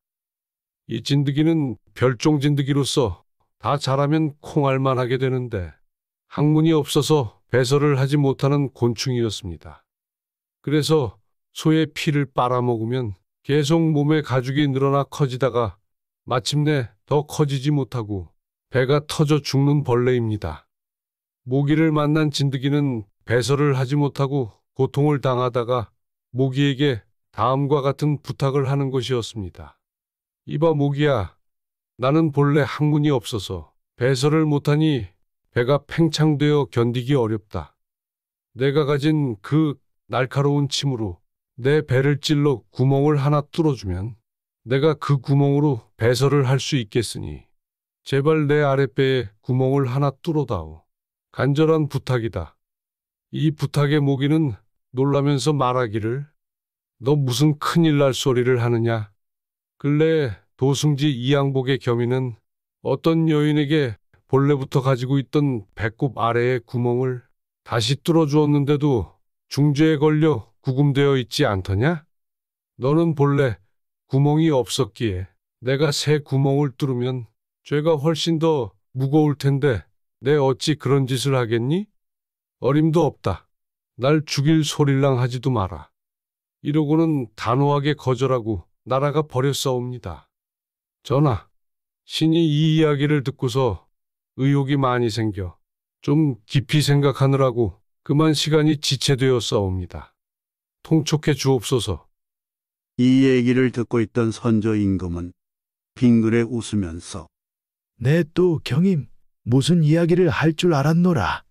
이 진드기는 별종 진드기로서 다 자라면 콩알만 하게 되는데 항문이 없어서 배설을 하지 못하는 곤충이었습니다. 그래서 소의 피를 빨아먹으면 계속 몸의 가죽이 늘어나 커지다가 마침내 더 커지지 못하고 배가 터져 죽는 벌레입니다. 모기를 만난 진드기는 배설을 하지 못하고 고통을 당하다가 모기에게 다음과 같은 부탁을 하는 것이었습니다. 이봐 모기야, 나는 본래 항문이 없어서 배설을 못하니 배가 팽창되어 견디기 어렵다. 내가 가진 그 날카로운 침으로 내 배를 찔러 구멍을 하나 뚫어주면 내가 그 구멍으로 배설을 할 수 있겠으니 제발 내 아랫배에 구멍을 하나 뚫어다오. 간절한 부탁이다. 이부탁의 모기는 놀라면서 말하기를 너 무슨 큰일 날 소리를 하느냐. 근래 도승지 이양복의 겸이는 어떤 여인에게 본래부터 가지고 있던 배꼽 아래의 구멍을 다시 뚫어 주었는데도 중재에 걸려 구금되어 있지 않더냐? 너는 본래 구멍이 없었기에 내가 새 구멍을 뚫으면 죄가 훨씬 더 무거울 텐데 내 어찌 그런 짓을 하겠니? 어림도 없다. 날 죽일 소릴랑 하지도 마라. 이러고는 단호하게 거절하고 나라가 버렸사옵니다. 전하, 신이 이 이야기를 듣고서 의욕이 많이 생겨 좀 깊이 생각하느라고 그만 시간이 지체되어 싸웁니다. 통촉해 주옵소서. 이 얘기를 듣고 있던 선조 임금은 빙그레 웃으면서 내또 네, 경임 무슨 이야기를 할 줄 알았노라.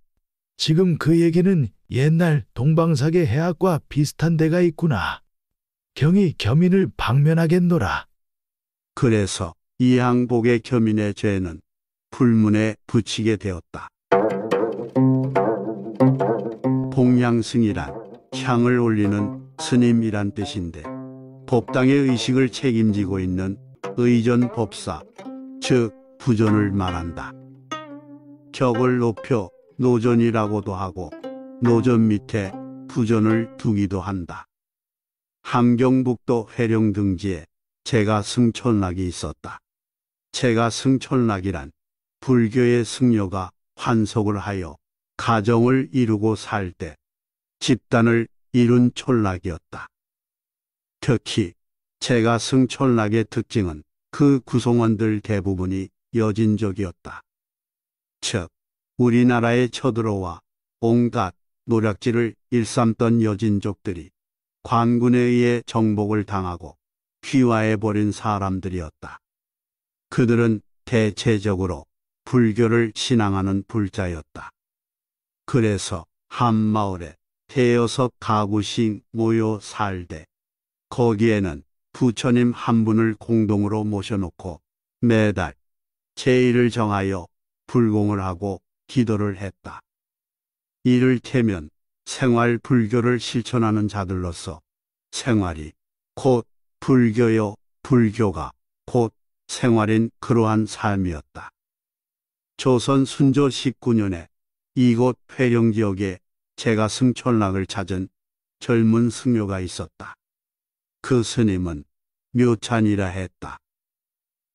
지금 그 얘기는 옛날 동방사계 해학과 비슷한 데가 있구나. 경이 겸인을 방면하겠노라. 그래서 이항복의 겸인의 죄는 불문에 붙이게 되었다. 봉양승이란 향을 올리는 스님이란 뜻인데 법당의 의식을 책임지고 있는 의전 법사, 즉 부전을 말한다. 격을 높여 노전이라고도 하고 노전 밑에 부전을 두기도 한다. 함경북도 회령 등지에 제가 승천락이 있었다. 제가 승천락이란 불교의 승려가 환속을 하여 가정을 이루고 살 때 집단을 이룬 촌락이었다. 특히 제가 승 촌락의 특징은 그 구성원들 대부분이 여진족이었다. 즉 우리나라에 쳐들어와 온갖 노략질을 일삼던 여진족들이 관군에 의해 정복을 당하고 귀화해버린 사람들이었다. 그들은 대체적으로 불교를 신앙하는 불자였다. 그래서 한마을에 대여섯 가구씩 모여 살되 거기에는 부처님 한 분을 공동으로 모셔놓고 매달 제일을 정하여 불공을 하고 기도를 했다. 이를테면 생활 불교를 실천하는 자들로서 생활이 곧 불교여 불교가 곧 생활인 그러한 삶이었다. 조선 순조 19년에 이곳 회령 지역에 제가 승천락을 찾은 젊은 승려가 있었다. 그 스님은 묘찬이라 했다.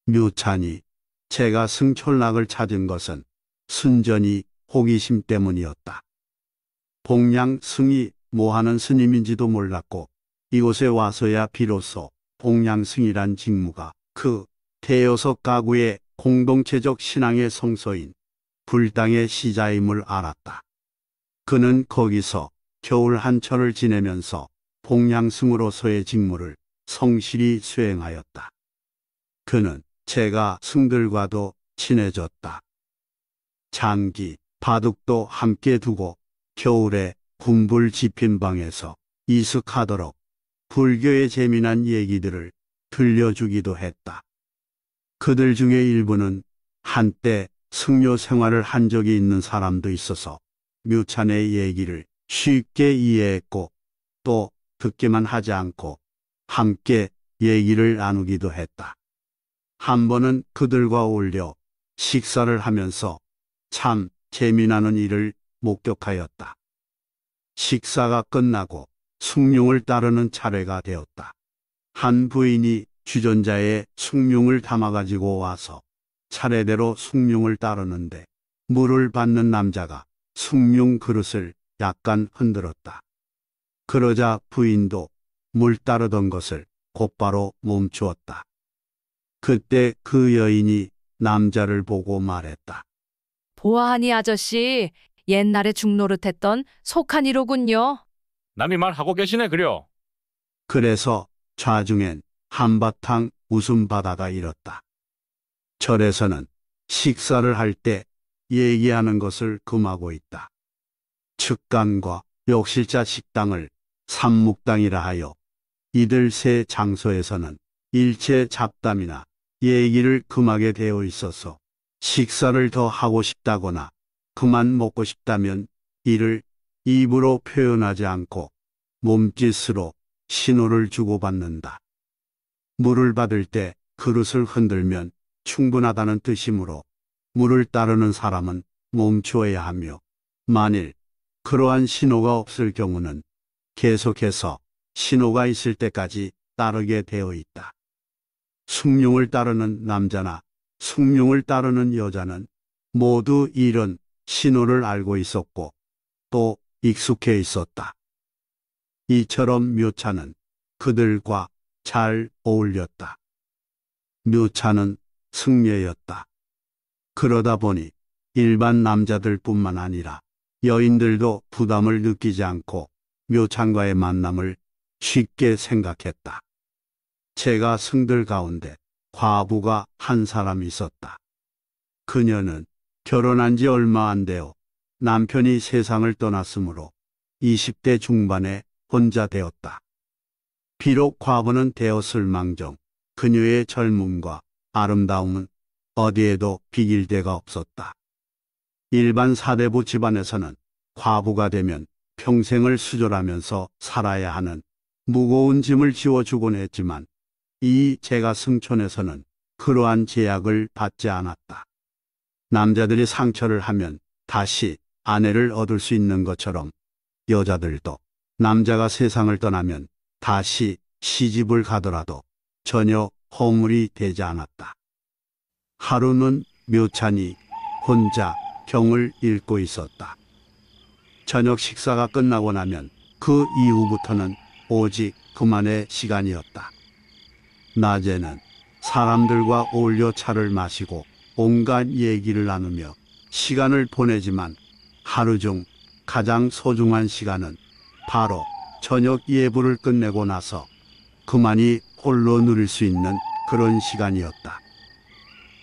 묘찬이 제가 승천락을 찾은 것은 순전히 호기심 때문이었다. 봉양 승이 뭐하는 스님인지도 몰랐고 이곳에 와서야 비로소 봉양 승이란 직무가 그 대여섯 가구의 공동체적 신앙의 성서인 불당의 시자임을 알았다. 그는 거기서 겨울 한철을 지내면서 봉양승으로서의 직무를 성실히 수행하였다. 그는 제가 승들과도 친해졌다. 장기, 바둑도 함께 두고 겨울에 군불 지핀 방에서 이숙하도록 불교의 재미난 얘기들을 들려주기도 했다. 그들 중에 일부는 한때 승려 생활을 한 적이 있는 사람도 있어서 묘찬의 얘기를 쉽게 이해했고 또 듣기만 하지 않고 함께 얘기를 나누기도 했다. 한 번은 그들과 어울려 식사를 하면서 참 재미나는 일을 목격하였다. 식사가 끝나고 숭룡을 따르는 차례가 되었다. 한 부인이 주전자에 숭늉을 담아가지고 와서 차례대로 숭늉을 따르는데 물을 받는 남자가 숭늉 그릇을 약간 흔들었다. 그러자 부인도 물 따르던 것을 곧바로 멈추었다. 그때 그 여인이 남자를 보고 말했다. 보아하니 아저씨, 옛날에 중노릇했던 속한이로군요. 남이 말하고 계시네 그려. 그래서 좌중엔 한바탕 웃음바다가 일었다. 절에서는 식사를 할 때 얘기하는 것을 금하고 있다. 측간과 욕실자 식당을 삼묵당이라 하여 이들 세 장소에서는 일체 잡담이나 얘기를 금하게 되어 있어서 식사를 더 하고 싶다거나 그만 먹고 싶다면 이를 입으로 표현하지 않고 몸짓으로 신호를 주고받는다. 물을 받을 때 그릇을 흔들면 충분하다는 뜻이므로 물을 따르는 사람은 멈추어야 하며 만일 그러한 신호가 없을 경우는 계속해서 신호가 있을 때까지 따르게 되어 있다. 숭룡을 따르는 남자나 숭룡을 따르는 여자는 모두 이런 신호를 알고 있었고 또 익숙해 있었다. 이처럼 묘차는 그들과 잘 어울렸다. 묘차는 승려였다. 그러다 보니 일반 남자들뿐만 아니라 여인들도 부담을 느끼지 않고 묘찬과의 만남을 쉽게 생각했다. 제가 승들 가운데 과부가 한 사람 있었다. 그녀는 결혼한 지 얼마 안 되어 남편이 세상을 떠났으므로 20대 중반에 혼자 되었다. 비록 과거는 되었을 망정 그녀의 젊음과 아름다움은 어디에도 비길 데가 없었다. 일반 사대부 집안에서는 과부가 되면 평생을 수절하면서 살아야 하는 무거운 짐을 지워주곤 했지만 이 제가 승촌에서는 그러한 제약을 받지 않았다. 남자들이 상처를 하면 다시 아내를 얻을 수 있는 것처럼 여자들도 남자가 세상을 떠나면 다시 시집을 가더라도 전혀 허물이 되지 않았다. 하루는 묘찬이 혼자 경을 읽고 있었다. 저녁 식사가 끝나고 나면 그 이후부터는 오직 그만의 시간이었다. 낮에는 사람들과 어울려 차를 마시고 온갖 얘기를 나누며 시간을 보내지만 하루 중 가장 소중한 시간은 바로 저녁 예불을 끝내고 나서 그만이 홀로 누릴 수 있는 그런 시간이었다.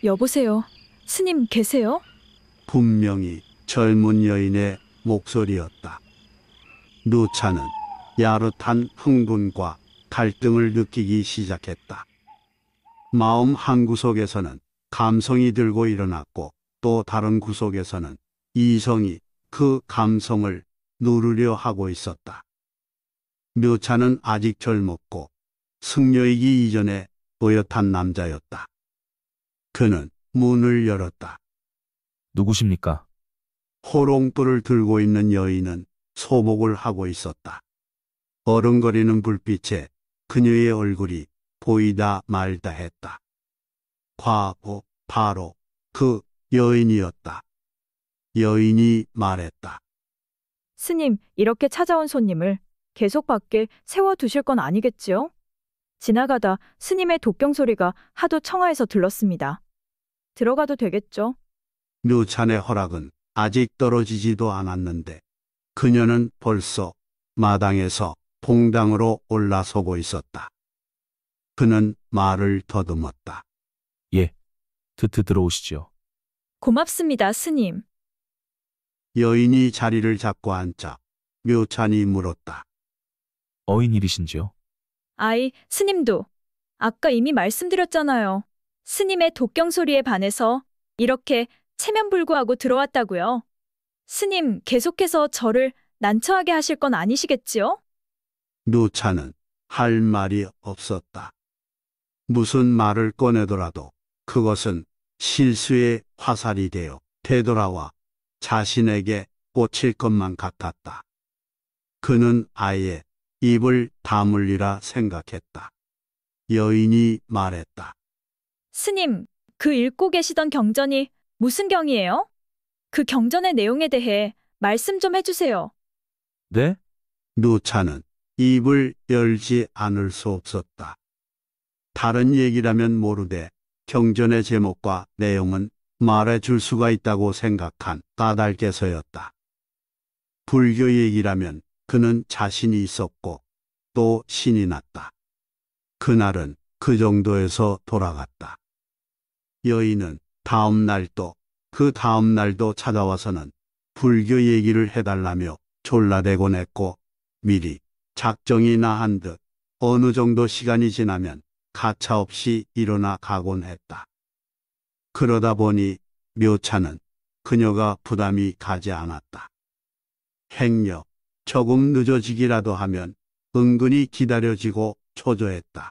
여보세요. 스님 계세요? 분명히 젊은 여인의 목소리였다. 누차는 야릇한 흥분과 갈등을 느끼기 시작했다. 마음 한 구석에서는 감성이 들고 일어났고 또 다른 구석에서는 이성이 그 감성을 누르려 하고 있었다. 묘차는 아직 젊었고 승려이기 이전에 보여한 남자였다. 그는 문을 열었다. 누구십니까? 호롱불을 들고 있는 여인은 소복을 하고 있었다. 어른거리는 불빛에 그녀의 얼굴이 보이다 말다 했다. 과거 바로 그 여인이었다. 여인이 말했다. 스님, 이렇게 찾아온 손님을 계속 밖에 세워두실 건 아니겠지요? 지나가다 스님의 독경 소리가 하도 청하에서 들렀습니다. 들어가도 되겠죠? 묘찬의 허락은 아직 떨어지지도 않았는데 그녀는 벌써 마당에서 봉당으로 올라서고 있었다. 그는 말을 더듬었다. 예, 드트 들어오시죠. 고맙습니다, 스님. 여인이 자리를 잡고 앉자 묘찬이 물었다. 어인일이신지요? 아이, 스님도. 아까 이미 말씀드렸잖아요. 스님의 독경 소리에 반해서 이렇게 체면불구하고 들어왔다고요. 스님 계속해서 저를 난처하게 하실 건 아니시겠지요? 누차는 할 말이 없었다. 무슨 말을 꺼내더라도 그것은 실수의 화살이 되어 되돌아와 자신에게 꽂힐 것만 같았다. 그는 아예 입을 다물리라 생각했다. 여인이 말했다. 스님, 그 읽고 계시던 경전이 무슨 경이에요? 그 경전의 내용에 대해 말씀 좀 해주세요. 네? 누차는 입을 열지 않을 수 없었다. 다른 얘기라면 모르되 경전의 제목과 내용은 말해줄 수가 있다고 생각한 까닭에서였다. 불교 얘기라면 그는 자신이 있었고 또 신이 났다. 그날은 그 정도에서 돌아갔다. 여인은 다음 날도 그 다음 날도 찾아와서는 불교 얘기를 해달라며 졸라대곤 했고 미리 작정이 나한 듯 어느 정도 시간이 지나면 가차없이 일어나 가곤 했다. 그러다 보니 묘차는 그녀가 부담이 가지 않았다. 행여 조금 늦어지기라도 하면 은근히 기다려지고 초조했다.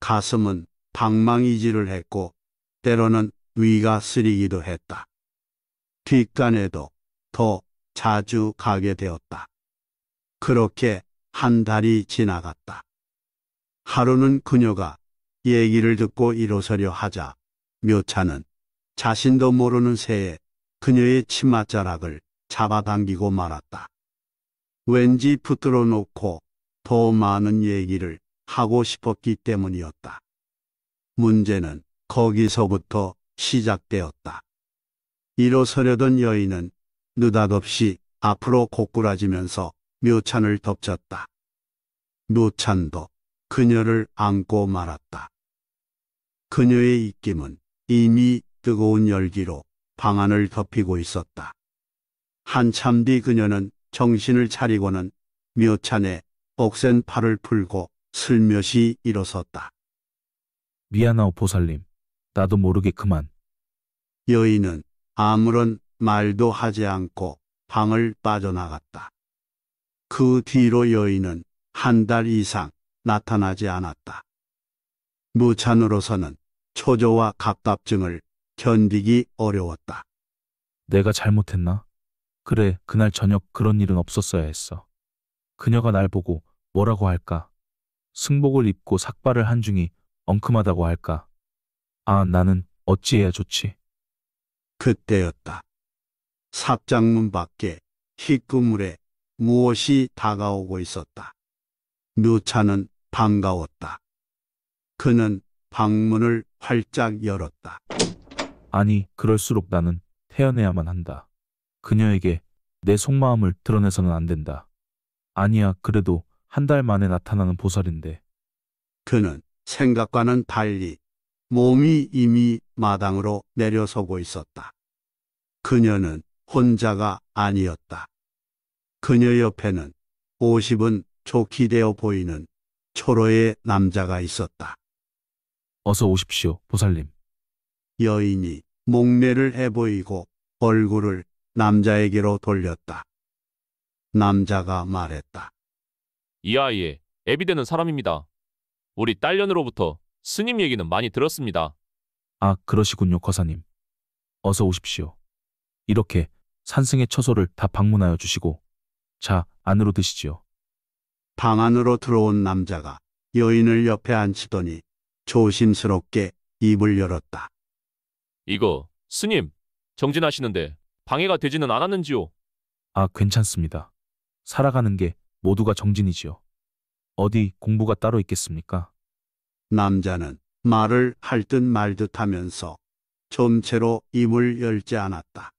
가슴은 방망이질을 했고 때로는 위가 쓰리기도 했다. 뒷간에도 더 자주 가게 되었다. 그렇게 한 달이 지나갔다. 하루는 그녀가 얘기를 듣고 일어서려 하자 묘차는 자신도 모르는 새에 그녀의 치맛자락을 잡아당기고 말았다. 왠지 붙들어 놓고 더 많은 얘기를 하고 싶었기 때문이었다. 문제는 거기서부터 시작되었다. 일어서려던 여인은 느닷없이 앞으로 고꾸라지면서 묘찬을 덮쳤다. 묘찬도 그녀를 안고 말았다. 그녀의 입김은 이미 뜨거운 열기로 방안을 덮이고 있었다. 한참 뒤 그녀는 정신을 차리고는 묘찬에 억센 팔을 풀고 슬며시 일어섰다. 미안하오 보살님. 나도 모르게 그만. 여인은 아무런 말도 하지 않고 방을 빠져나갔다. 그 뒤로 여인은 한 달 이상 나타나지 않았다. 무찬으로서는 초조와 갑답증을 견디기 어려웠다. 내가 잘못했나? 그래, 그날 저녁 그런 일은 없었어야 했어. 그녀가 날 보고 뭐라고 할까? 승복을 입고 삭발을 한 중이 엉큼하다고 할까? 아, 나는 어찌해야 좋지? 그때였다. 삽장문 밖에 희끄물에 무엇이 다가오고 있었다. 묘차는 반가웠다. 그는 방문을 활짝 열었다. 아니, 그럴수록 나는 태어내야만 한다. 그녀에게 내 속마음을 드러내서는 안 된다. 아니야, 그래도 한 달 만에 나타나는 보살인데. 그는 생각과는 달리 몸이 이미 마당으로 내려서고 있었다. 그녀는 혼자가 아니었다. 그녀 옆에는 50은 좋기 되어 보이는 초로의 남자가 있었다. 어서 오십시오, 보살님. 여인이 목례를 해보이고 얼굴을 남자에게로 돌렸다. 남자가 말했다. 이 아이의 애비 되는 사람입니다. 우리 딸년으로부터 스님 얘기는 많이 들었습니다. 아, 그러시군요, 거사님. 어서 오십시오. 이렇게 산승의 처소를 다 방문하여 주시고, 자, 안으로 드시지요. 방 안으로 들어온 남자가 여인을 옆에 앉히더니 조심스럽게 입을 열었다. 이거 스님 정진하시는데 방해가 되지는 않았는지요? 아, 괜찮습니다. 살아가는 게 모두가 정진이지요. 어디 공부가 따로 있겠습니까? 남자는 말을 할 듯 말 듯하면서 점체로 입을 열지 않았다.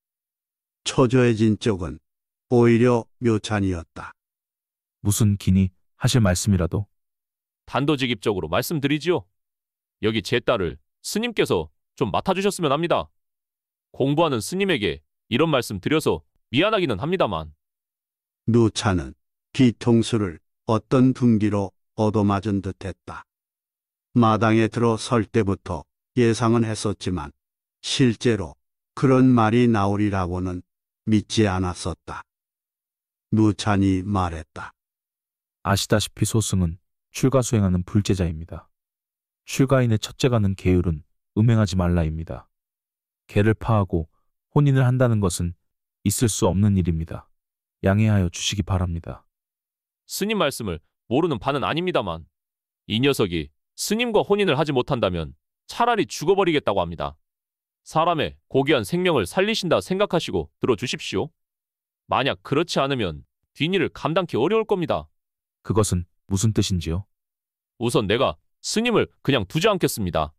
초조해진 쪽은 오히려 묘찬이었다. 무슨 기니 하실 말씀이라도 단도직입적으로 말씀드리지요. 여기 제 딸을 스님께서 좀 맡아주셨으면 합니다. 공부하는 스님에게 이런 말씀 드려서 미안하기는 합니다만 누차는 뒤통수를 어떤 둥기로 얻어맞은 듯했다. 마당에 들어설 때부터 예상은 했었지만 실제로 그런 말이 나오리라고는 믿지 않았었다. 누찬이 말했다. 아시다시피 소승은 출가 수행하는 불제자입니다. 출가인의 첫째 가는 계율은 음행하지 말라입니다. 개를 파하고 혼인을 한다는 것은 있을 수 없는 일입니다. 양해하여 주시기 바랍니다. 스님 말씀을 모르는 반은 아닙니다만 이 녀석이 스님과 혼인을 하지 못한다면 차라리 죽어버리겠다고 합니다. 사람의 고귀한 생명을 살리신다 생각하시고 들어주십시오. 만약 그렇지 않으면 뒷일을 감당기 하 어려울 겁니다. 그것은 무슨 뜻인지요? 우선 내가 스님을 그냥 두지 않겠습니다.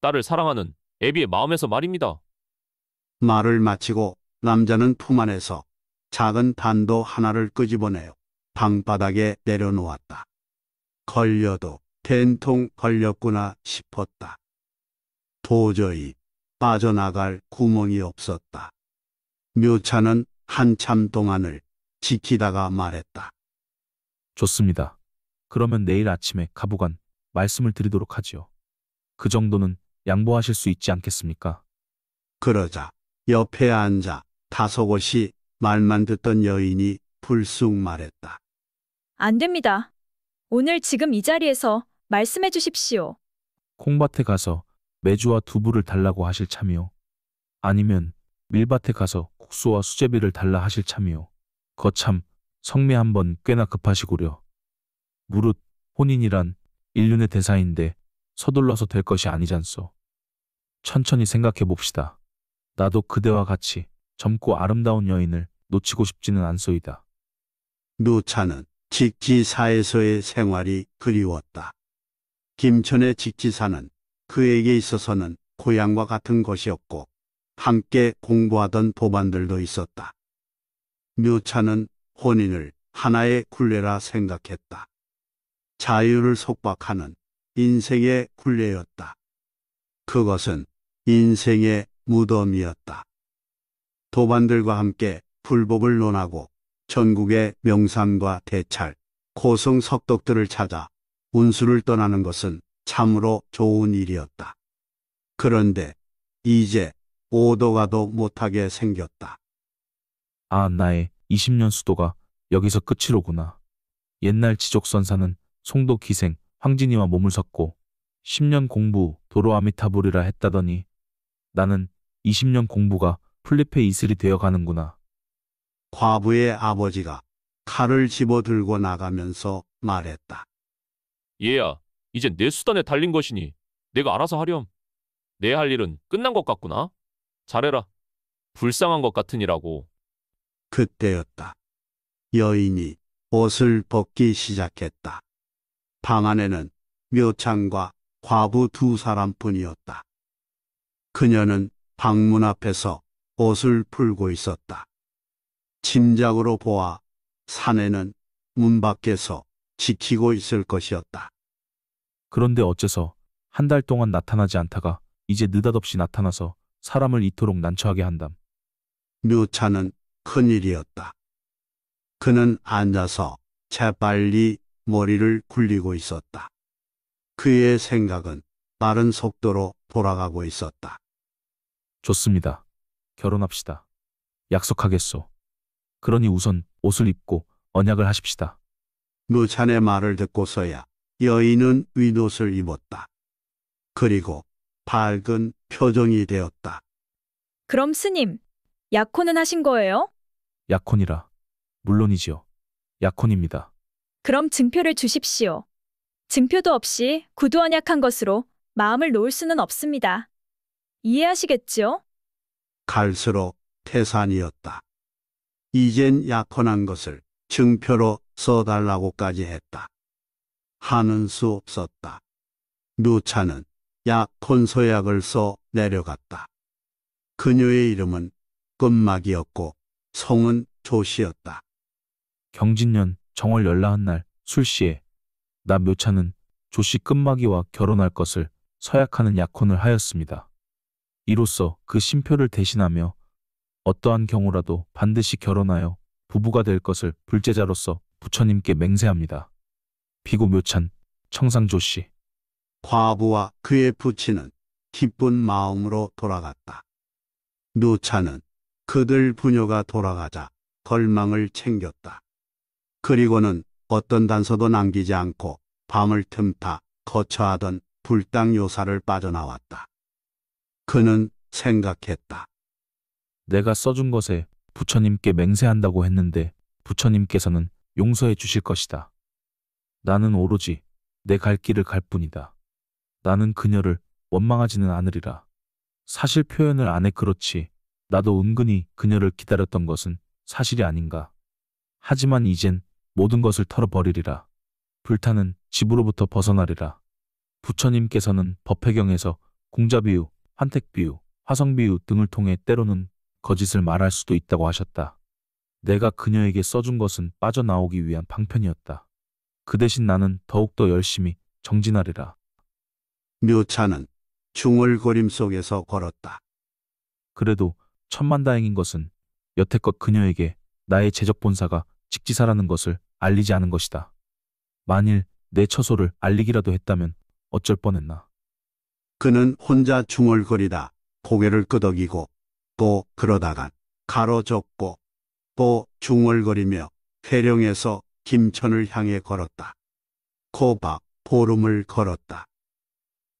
딸을 사랑하는 애비의 마음에서 말입니다. 말을 마치고 남자는 품 안에서 작은 단도 하나를 끄집어내어 방바닥에 내려놓았다. 걸려도 된통 걸렸구나 싶었다. 도저히 빠져나갈 구멍이 없었다. 묘차는 한참 동안을 지키다가 말했다. 좋습니다. 그러면 내일 아침에 가보관 말씀을 드리도록 하지요. 그 정도는 양보하실 수 있지 않겠습니까? 그러자 옆에 앉아 다소곳이 말만 듣던 여인이 불쑥 말했다. 안 됩니다. 오늘 지금 이 자리에서 말씀해 주십시오. 콩밭에 가서 매주와 두부를 달라고 하실 참이요. 아니면 밀밭에 가서 국수와 수제비를 달라 하실 참이요. 거참 성미 한번 꽤나 급하시구려. 무릇 혼인이란 인륜의 대사인데 서둘러서 될 것이 아니잖소. 천천히 생각해 봅시다. 나도 그대와 같이 젊고 아름다운 여인을 놓치고 싶지는 않소이다. 노차는 직지사에서의 생활이 그리웠다. 김천의 직지사는 그에게 있어서는 고향과 같은 것이었고 함께 공부하던 보반들도 있었다. 묘차는 혼인을 하나의 굴레라 생각했다. 자유를 속박하는 인생의 굴레였다. 그것은 인생의 무덤이었다. 도반들과 함께 불복을 논하고 전국의 명산과 대찰, 고성 석덕들을 찾아 운수를 떠나는 것은 참으로 좋은 일이었다. 그런데 이제 오도가도 못하게 생겼다. 아, 나의 20년 수도가 여기서 끝이로구나. 옛날 지적선사는 송도 기생, 황진이와 몸을 섰고 10년 공부 도로 아미타불이라 했다더니 나는 20년 공부가 플립의 이슬이 되어가는구나. 과부의 아버지가 칼을 집어 들고 나가면서 말했다. 얘야, 이제 내 수단에 달린 것이니 내가 알아서 하렴. 내 할 일은 끝난 것 같구나. 잘해라. 불쌍한 것 같으니라고. 그때였다. 여인이 옷을 벗기 시작했다. 방 안에는 묘창과 과부 두 사람뿐이었다. 그녀는 방문 앞에서 옷을 풀고 있었다. 짐작으로 보아 사내는 문 밖에서 지키고 있을 것이었다. 그런데 어째서 한 달 동안 나타나지 않다가 이제 느닷없이 나타나서 사람을 이토록 난처하게 한담. 묘차는 큰일이었다. 그는 앉아서 재빨리 머리를 굴리고 있었다. 그의 생각은 빠른 속도로 돌아가고 있었다. 좋습니다. 결혼합시다. 약속하겠소. 그러니 우선 옷을 입고 언약을 하십시다. 무찬의 말을 듣고서야 여인은 윗옷을 입었다. 그리고 밝은 표정이 되었다. 그럼 스님, 약혼은 하신 거예요? 약혼이라. 물론이지요. 약혼입니다. 그럼 증표를 주십시오. 증표도 없이 구두 언약한 것으로 마음을 놓을 수는 없습니다. 이해하시겠지요? 갈수록 태산이었다. 이젠 약혼한 것을 증표로 써달라고까지 했다. 하는 수 없었다. 누차는 약혼 서약을 써 내려갔다. 그녀의 이름은 끝막이었고 성은 조씨였다. 경진년 정월 열나한 날 술시에 나 묘차는 조씨 끝막이와 결혼할 것을 서약하는 약혼을 하였습니다. 이로써 그 심표를 대신하며 어떠한 경우라도 반드시 결혼하여 부부가 될 것을 불제자로서 부처님께 맹세합니다. 비구 묘찬 청상조 씨 과부와 그의 부친은 기쁜 마음으로 돌아갔다. 묘찬은 그들 부녀가 돌아가자 걸망을 챙겼다. 그리고는 어떤 단서도 남기지 않고 밤을 틈타 거처하던 불당 요사를 빠져나왔다. 그는 생각했다. 내가 써준 것에 부처님께 맹세한다고 했는데 부처님께서는 용서해 주실 것이다. 나는 오로지 내 갈 길을 갈 뿐이다. 나는 그녀를 원망하지는 않으리라. 사실 표현을 안 해 그렇지 나도 은근히 그녀를 기다렸던 것은 사실이 아닌가. 하지만 이젠 모든 것을 털어버리리라. 불타는 집으로부터 벗어나리라. 부처님께서는 법회경에서 공자비유 한택 비유, 화성 비유 등을 통해 때로는 거짓을 말할 수도 있다고 하셨다. 내가 그녀에게 써준 것은 빠져나오기 위한 방편이었다. 그 대신 나는 더욱더 열심히 정진하리라. 묘차는 중얼거림 속에서 걸었다. 그래도 천만다행인 것은 여태껏 그녀에게 나의 제적본사가 직지사라는 것을 알리지 않은 것이다. 만일 내 처소를 알리기라도 했다면 어쩔 뻔했나. 그는 혼자 중얼거리다 고개를 끄덕이고 또 그러다간 가로젓고 또 중얼거리며 회령에서 김천을 향해 걸었다. 코박 보름을 걸었다.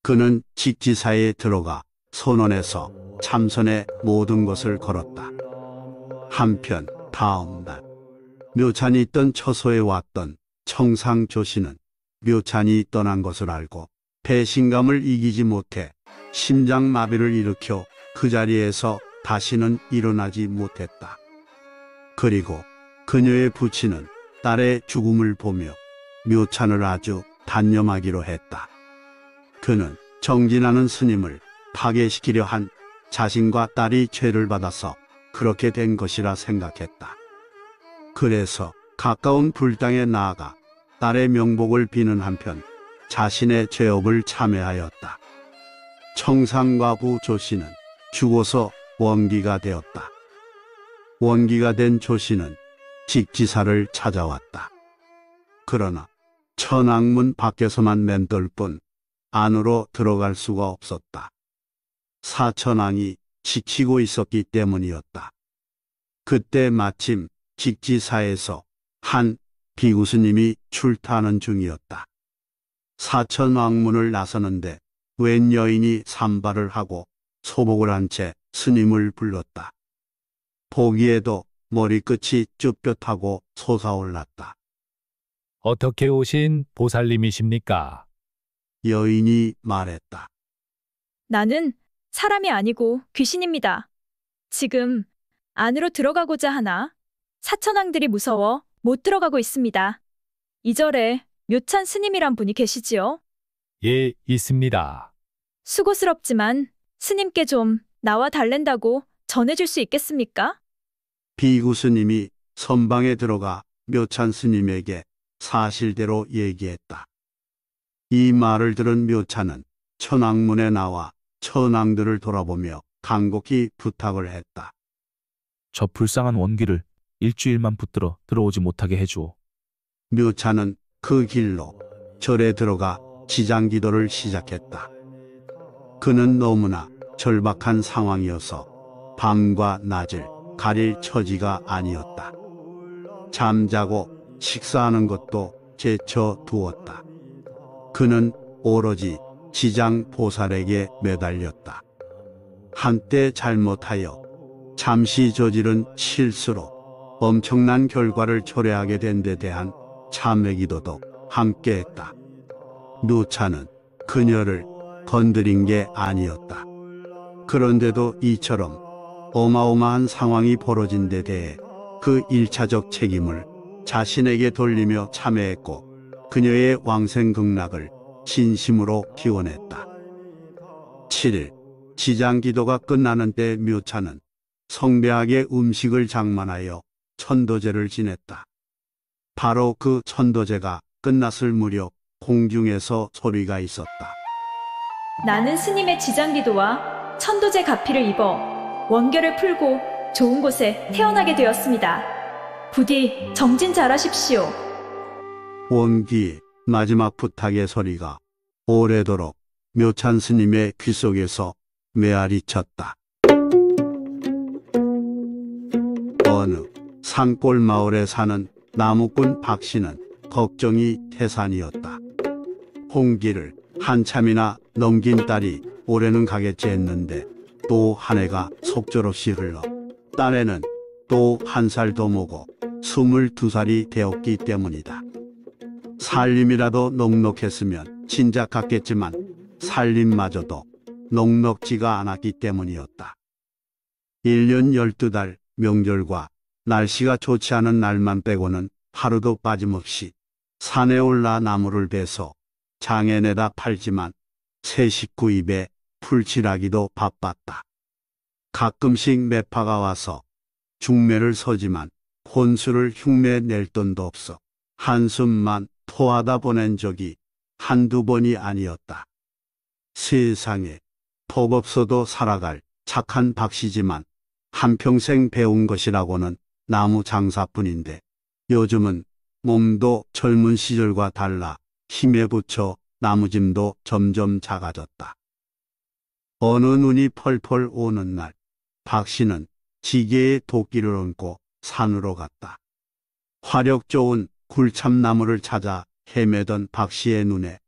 그는 직지사에 들어가 선원에서 참선의 모든 것을 걸었다. 한편 다음 날 묘찬이 있던 처소에 왔던 청상조씨는 묘찬이 떠난 것을 알고 배신감을 이기지 못해 심장마비를 일으켜 그 자리에서 다시는 일어나지 못했다. 그리고 그녀의 부친은 딸의 죽음을 보며 묘찬을 아주 단념하기로 했다. 그는 정진하는 스님을 파괴시키려 한 자신과 딸이 죄를 받아서 그렇게 된 것이라 생각했다. 그래서 가까운 불당에 나아가 딸의 명복을 비는 한편 자신의 죄업을 참회하였다. 청산과부 조씨는 죽어서 원기가 되었다. 원기가 된 조씨는 직지사를 찾아왔다. 그러나 천왕문 밖에서만 맴돌 뿐 안으로 들어갈 수가 없었다. 사천왕이 지키고 있었기 때문이었다. 그때 마침 직지사에서 한 비구스님이 출타하는 중이었다. 사천왕문을 나서는데 웬 여인이 산발을 하고 소복을 한 채 스님을 불렀다. 보기에도 머리끝이 쭈뼛하고 솟아올랐다. 어떻게 오신 보살님이십니까? 여인이 말했다. 나는 사람이 아니고 귀신입니다. 지금 안으로 들어가고자 하나 사천왕들이 무서워 못 들어가고 있습니다. 이절에 묘찬 스님이란 분이 계시지요? 예, 있습니다. 수고스럽지만 스님께 좀 나와 달랜다고 전해줄 수 있겠습니까? 비구 스님이 선방에 들어가 묘찬 스님에게 사실대로 얘기했다. 이 말을 들은 묘찬은 천왕문에 나와 천왕들을 돌아보며 간곡히 부탁을 했다. 저 불쌍한 원귀를 일주일만 붙들어 들어오지 못하게 해주오. 묘찬은 그 길로 절에 들어가 지장 기도를 시작했다. 그는 너무나 절박한 상황이어서 밤과 낮을 가릴 처지가 아니었다. 잠자고 식사하는 것도 제쳐 두었다. 그는 오로지 지장 보살에게 매달렸다. 한때 잘못하여 잠시 저지른 실수로 엄청난 결과를 초래하게 된 데 대한 참외기도도 함께했다. 누차는 그녀를 건드린 게 아니었다. 그런데도 이처럼 어마어마한 상황이 벌어진 데 대해 그 일차적 책임을 자신에게 돌리며 참회했고 그녀의 왕생극락을 진심으로 기원했다. 7일 지장기도가 끝나는 때 묘차는 성대하게 음식을 장만하여 천도제를 지냈다. 바로 그 천도제가 끝났을 무렵 공중에서 소리가 있었다. 나는 스님의 지장기도와 천도제 가피를 입어 원결을 풀고 좋은 곳에 태어나게 되었습니다. 부디 정진 잘하십시오. 원기 마지막 부탁의 소리가 오래도록 묘찬 스님의 귀 속에서 메아리쳤다. 어느 산골 마을에 사는 나무꾼 박 씨는 걱정이 태산이었다. 홍기를 한참이나 넘긴 딸이 올해는 가겠지 했는데 또 한 해가 속절없이 흘러 딸에는 또 한 살 더 먹어 스물두 살이 되었기 때문이다. 살림이라도 넉넉했으면 진작 갔겠지만 살림마저도 넉넉지가 않았기 때문이었다. 1년 12달 명절과 날씨가 좋지 않은 날만 빼고는 하루도 빠짐없이 산에 올라 나무를 베서 장에 내다 팔지만 새 식구 입에 풀칠하기도 바빴다. 가끔씩 매파가 와서 중매를 서지만 혼수를 흉내 낼 돈도 없어 한숨만 토하다 보낸 적이 한두 번이 아니었다. 세상에 법 없어도 살아갈 착한 박씨지만 한평생 배운 것이라고는 나무 장사뿐인데 요즘은 몸도 젊은 시절과 달라 힘에 부쳐 나무짐도 점점 작아졌다. 어느 눈이 펄펄 오는 날, 박 씨는 지게에 도끼를 얹고 산으로 갔다. 화력 좋은 굴참나무를 찾아 헤매던 박 씨의 눈에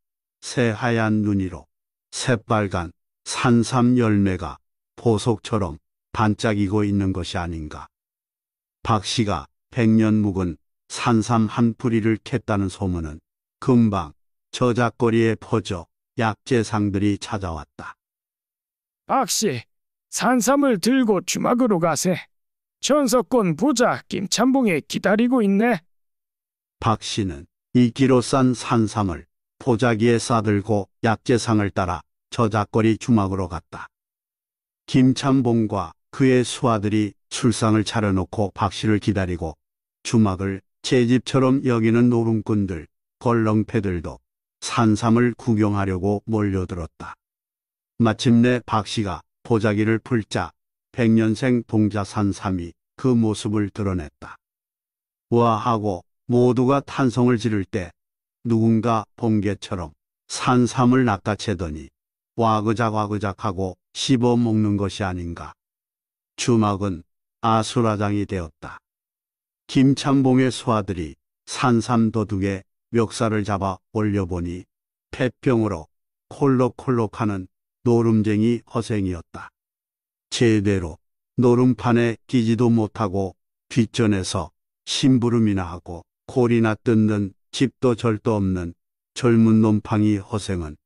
새하얀 눈이로 새빨간 산삼 열매가 보석처럼 반짝이고 있는 것이 아닌가. 박 씨가 백년 묵은 산삼 한 뿌리를 캤다는 소문은 금방 저작거리에 퍼져 약재상들이 찾아왔다. 박씨, 산삼을 들고 주막으로 가세. 천석권 부자 김찬봉이 기다리고 있네. 박 씨는 이끼로 싼 산삼을 포자기에 싸들고 약재상을 따라 저작거리 주막으로 갔다. 김찬봉과 그의 수하들이 출상을 차려놓고 박씨를 기다리고 주막을 제 집처럼 여기는 노름꾼들, 걸렁패들도 산삼을 구경하려고 몰려들었다. 마침내 박씨가 보자기를 풀자 백년생 동자산삼이 그 모습을 드러냈다. 우아 하고 모두가 탄성을 지를 때 누군가 봉개처럼 산삼을 낚아채더니 와그작 와그작 하고 씹어 먹는 것이 아닌가. 주막은 아수라장이 되었다. 김참봉의 소아들이 산삼도둑에 멱살을 잡아 올려보니 폐병으로 콜록콜록하는 노름쟁이 허생이었다. 제대로 노름판에 끼지도 못하고 뒷전에서 심부름이나 하고 골이나 뜯는 집도 절도 없는 젊은 놈팡이 허생은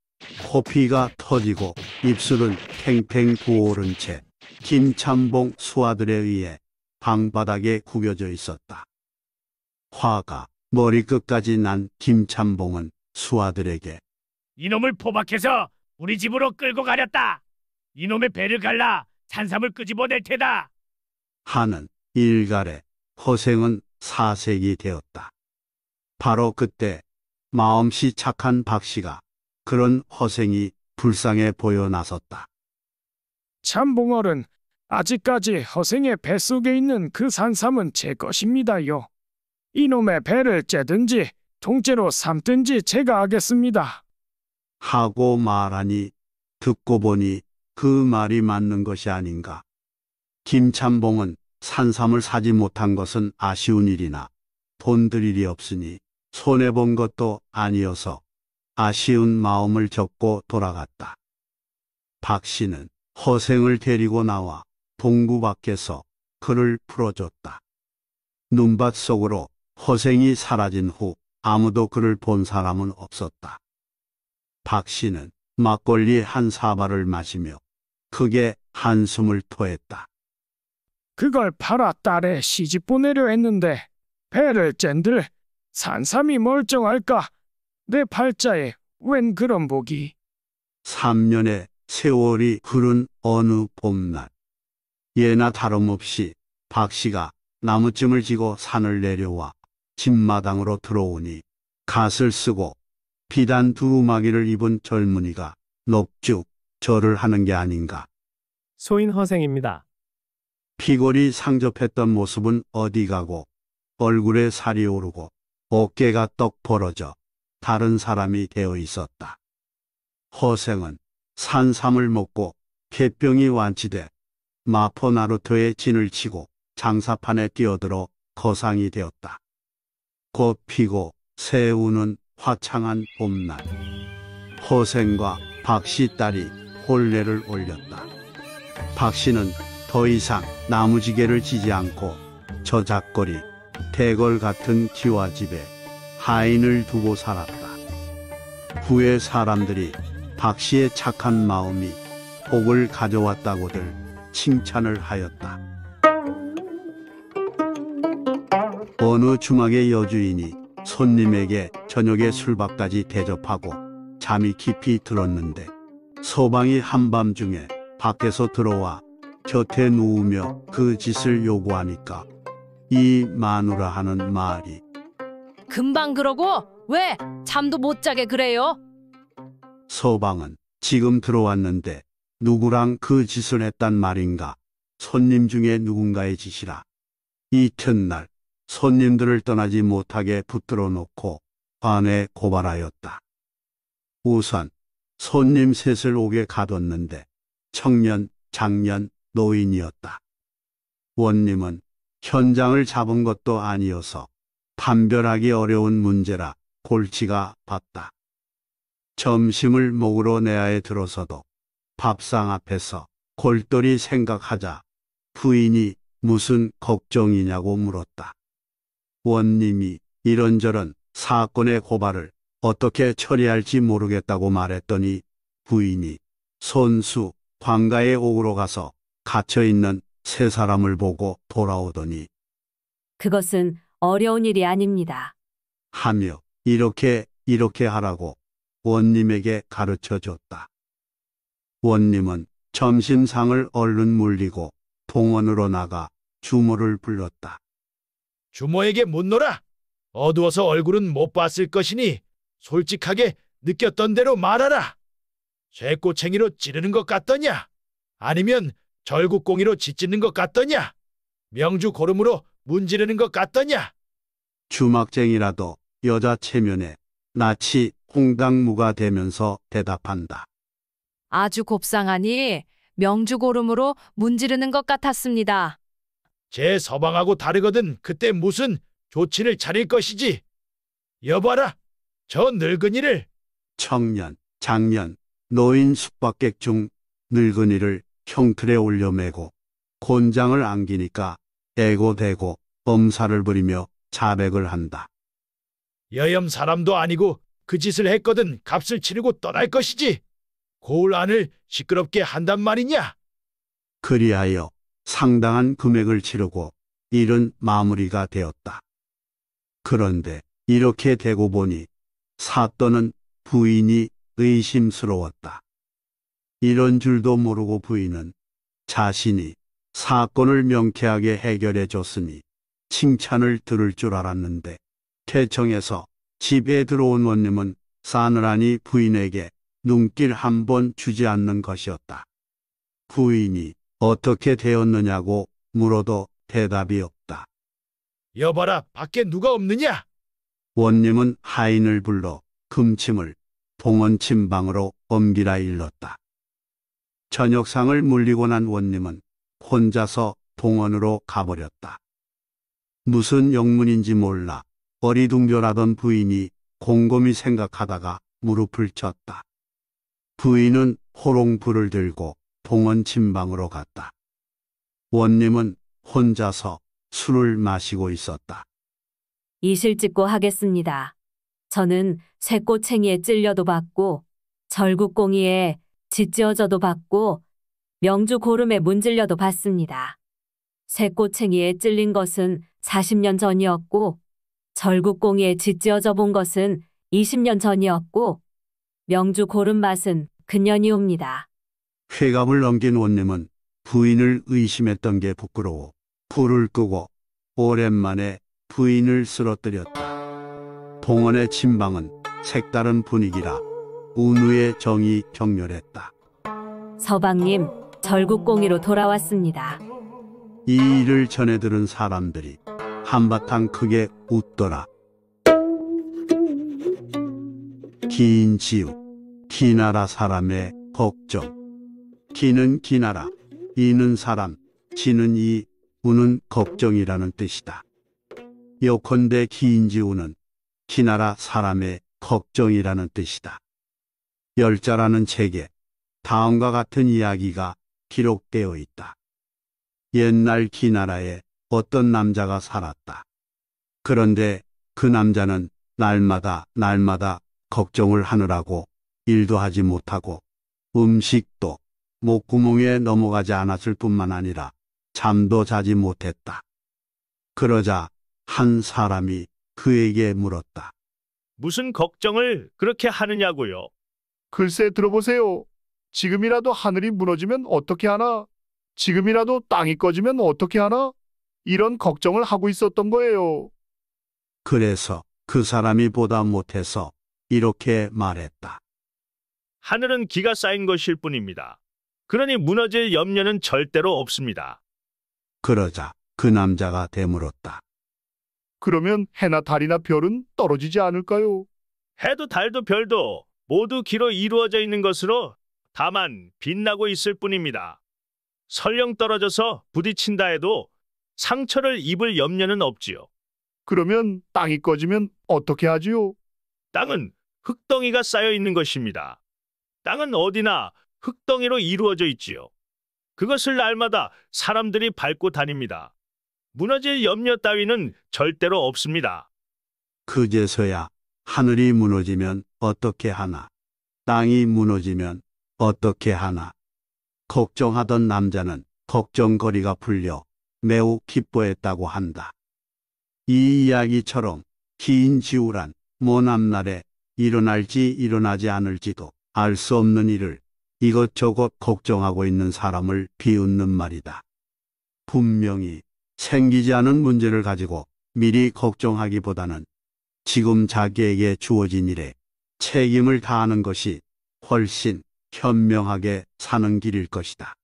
코피가 터지고 입술은 팽팽 부어오른 채 김참봉 수하들에 의해 방바닥에 구겨져 있었다. 화가 머리끝까지 난김참봉은 수하들에게 이놈을 포박해서 우리 집으로 끌고 가렸다. 이놈의 배를 갈라 산삼을 끄집어낼 테다. 하는 일갈에 허생은 사색이 되었다. 바로 그때 마음씨 착한 박씨가 그런 허생이 불쌍해 보여 나섰다. 참봉얼은 아직까지 허생의 뱃속에 있는 그 산삼은 제 것입니다요. 이놈의 배를 째든지 통째로 삼든지 제가 하겠습니다. 하고 말하니 듣고 보니 그 말이 맞는 것이 아닌가. 김참봉은 산삼을 사지 못한 것은 아쉬운 일이나 본들 일이 없으니 손해본 것도 아니어서 아쉬운 마음을 적고 돌아갔다. 박 씨는 허생을 데리고 나와 동구 밖에서 그를 풀어줬다. 눈밭 속으로 허생이 사라진 후 아무도 그를 본 사람은 없었다. 박 씨는 막걸리 한 사발을 마시며 크게 한숨을 토했다. 그걸 팔아 딸에 시집 보내려 했는데 배를 짠들 산삼이 멀쩡할까? 내 팔자에 웬 그런 복이. 3년에 세월이 흐른 어느 봄날 예나 다름없이 박 씨가 나무쯤을 지고 산을 내려와 집마당으로 들어오니 갓을 쓰고 비단 두루마기를 입은 젊은이가 녹죽 절을 하는 게 아닌가. 소인 허생입니다. 피골이 상접했던 모습은 어디 가고 얼굴에 살이 오르고 어깨가 떡 벌어져 다른 사람이 되어 있었다. 허생은 산삼을 먹고 개병이 완치돼 마포 나루토에 진을 치고 장사판에 뛰어들어 거상이 되었다. 곧 피고 새 우는 화창한 봄날 허생과 박씨 딸이 혼례를 올렸다. 박씨는 더 이상 나무지게를 지지 않고 저작거리 대걸 같은 기와집에 하인을 두고 살았다. 후에 사람들이 박 씨의 착한 마음이 복을 가져왔다고들 칭찬을 하였다. 어느 주막의 여주인이 손님에게 저녁에 술밥까지 대접하고 잠이 깊이 들었는데 서방이 한밤중에 밖에서 들어와 곁에 누우며 그 짓을 요구하니까 이 마누라 하는 말이 금방 그러고 왜 잠도 못 자게 그래요? 서방은 지금 들어왔는데 누구랑 그 짓을 했단 말인가. 손님 중에 누군가의 짓이라. 이튿날 손님들을 떠나지 못하게 붙들어 놓고 관에 고발하였다. 우선 손님 셋을 오게 가뒀는데 청년, 장년, 노인이었다. 원님은 현장을 잡은 것도 아니어서 판별하기 어려운 문제라 골치가 봤다. 점심을 먹으러 내 아에 들어서도 밥상 앞에서 골똘히 생각하자 부인이 무슨 걱정이냐고 물었다. 원님이 이런저런 사건의 고발을 어떻게 처리할지 모르겠다고 말했더니 부인이 손수 광가의 옥으로 가서 갇혀있는 세 사람을 보고 돌아오더니 그것은 어려운 일이 아닙니다. 하며 이렇게 이렇게 하라고 원님에게 가르쳐 줬다. 원님은 점심상을 얼른 물리고 동원으로 나가 주모를 불렀다. 주모에게 못 놀아. 어두워서 얼굴은 못 봤을 것이니 솔직하게 느꼈던 대로 말하라. 쇠꼬챙이로 찌르는 것 같더냐? 아니면 절구공이로 짓짓는 것 같더냐? 명주 고름으로 문지르는 것 같더냐? 주막쟁이라도 여자 체면에 나치 홍당무가 되면서 대답한다. 아주 곱상하니 명주고름으로 문지르는 것 같았습니다. 제 서방하고 다르거든 그때 무슨 조치를 차릴 것이지. 여봐라, 저 늙은이를 청년, 장년, 노인 숙박객 중 늙은이를 형틀에 올려매고 곤장을 안기니까 애고대고범살을 부리며 자백을 한다. 여염 사람도 아니고 그 짓을 했거든 값을 치르고 떠날 것이지. 고을 안을 시끄럽게 한단 말이냐? 그리하여 상당한 금액을 치르고 일은 마무리가 되었다. 그런데 이렇게 되고 보니 사또는 부인이 의심스러웠다. 이런 줄도 모르고 부인은 자신이 사건을 명쾌하게 해결해 줬으니 칭찬을 들을 줄 알았는데 태청에서 집에 들어온 원님은 사느라니 부인에게 눈길 한 번 주지 않는 것이었다. 부인이 어떻게 되었느냐고 물어도 대답이 없다. 여봐라 밖에 누가 없느냐? 원님은 하인을 불러 금침을 봉헌 침방으로 옮기라 일렀다. 저녁상을 물리고 난 원님은 혼자서 봉헌으로 가버렸다. 무슨 영문인지 몰라 어리둥절하던 부인이 곰곰이 생각하다가 무릎을 쳤다. 부인은 호롱불을 들고 봉원 침방으로 갔다. 원님은 혼자서 술을 마시고 있었다. 이실 찍고 하겠습니다. 저는 쇠꼬챙이에 찔려도 받고 절구공이에 짓지어져도 받고 명주 고름에 문질려도 받습니다. 쇠꼬챙이에 찔린 것은 40년 전이었고 절국공에 짓지어져 본 것은 20년 전이었고 명주 고른 맛은 근년이옵니다. 쾌감을 넘긴 원님은 부인을 의심했던 게 부끄러워 불을 끄고 오랜만에 부인을 쓰러뜨렸다. 동원의 침방은 색다른 분위기라 운우의 정이 격렬했다. 서방님, 절국공의로 돌아왔습니다. 이 일을 전해 들은 사람들이 한바탕 크게 웃더라. 긴 지우 기나라 사람의 걱정 기는 기나라 이는 사람 지는 이 우는 걱정이라는 뜻이다. 여컨대 기인지우는 기나라 사람의 걱정이라는 뜻이다. 열자라는 책에 다음과 같은 이야기가 기록되어 있다. 옛날 기나라에 어떤 남자가 살았다. 그런데 그 남자는 날마다 날마다 걱정을 하느라고 일도 하지 못하고 음식도 목구멍에 넘어가지 않았을 뿐만 아니라 잠도 자지 못했다. 그러자 한 사람이 그에게 물었다. 무슨 걱정을 그렇게 하느냐고요. 글쎄 들어보세요. 지금이라도 하늘이 무너지면 어떻게 하나? 지금이라도 땅이 꺼지면 어떻게 하나? 이런 걱정을 하고 있었던 거예요. 그래서 그 사람이 보다 못해서 이렇게 말했다. 하늘은 기가 쌓인 것일 뿐입니다. 그러니 무너질 염려는 절대로 없습니다. 그러자 그 남자가 되물었다. 그러면 해나 달이나 별은 떨어지지 않을까요? 해도 달도 별도 모두 기로 이루어져 있는 것으로 다만 빛나고 있을 뿐입니다. 설령 떨어져서 부딪힌다 해도 상처를 입을 염려는 없지요. 그러면 땅이 꺼지면 어떻게 하지요? 땅은 흙덩이가 쌓여 있는 것입니다. 땅은 어디나 흙덩이로 이루어져 있지요. 그것을 날마다 사람들이 밟고 다닙니다. 무너질 염려 따위는 절대로 없습니다. 그제서야 하늘이 무너지면 어떻게 하나? 땅이 무너지면 어떻게 하나? 걱정하던 남자는 걱정거리가 풀려 매우 기뻐했다고 한다. 이 이야기처럼 긴 지우란 모남날에 일어날지 일어나지 않을지도 알 수 없는 일을 이것저것 걱정하고 있는 사람을 비웃는 말이다. 분명히 생기지 않은 문제를 가지고 미리 걱정하기보다는 지금 자기에게 주어진 일에 책임을 다하는 것이 훨씬 현명하게 사는 길일 것이다.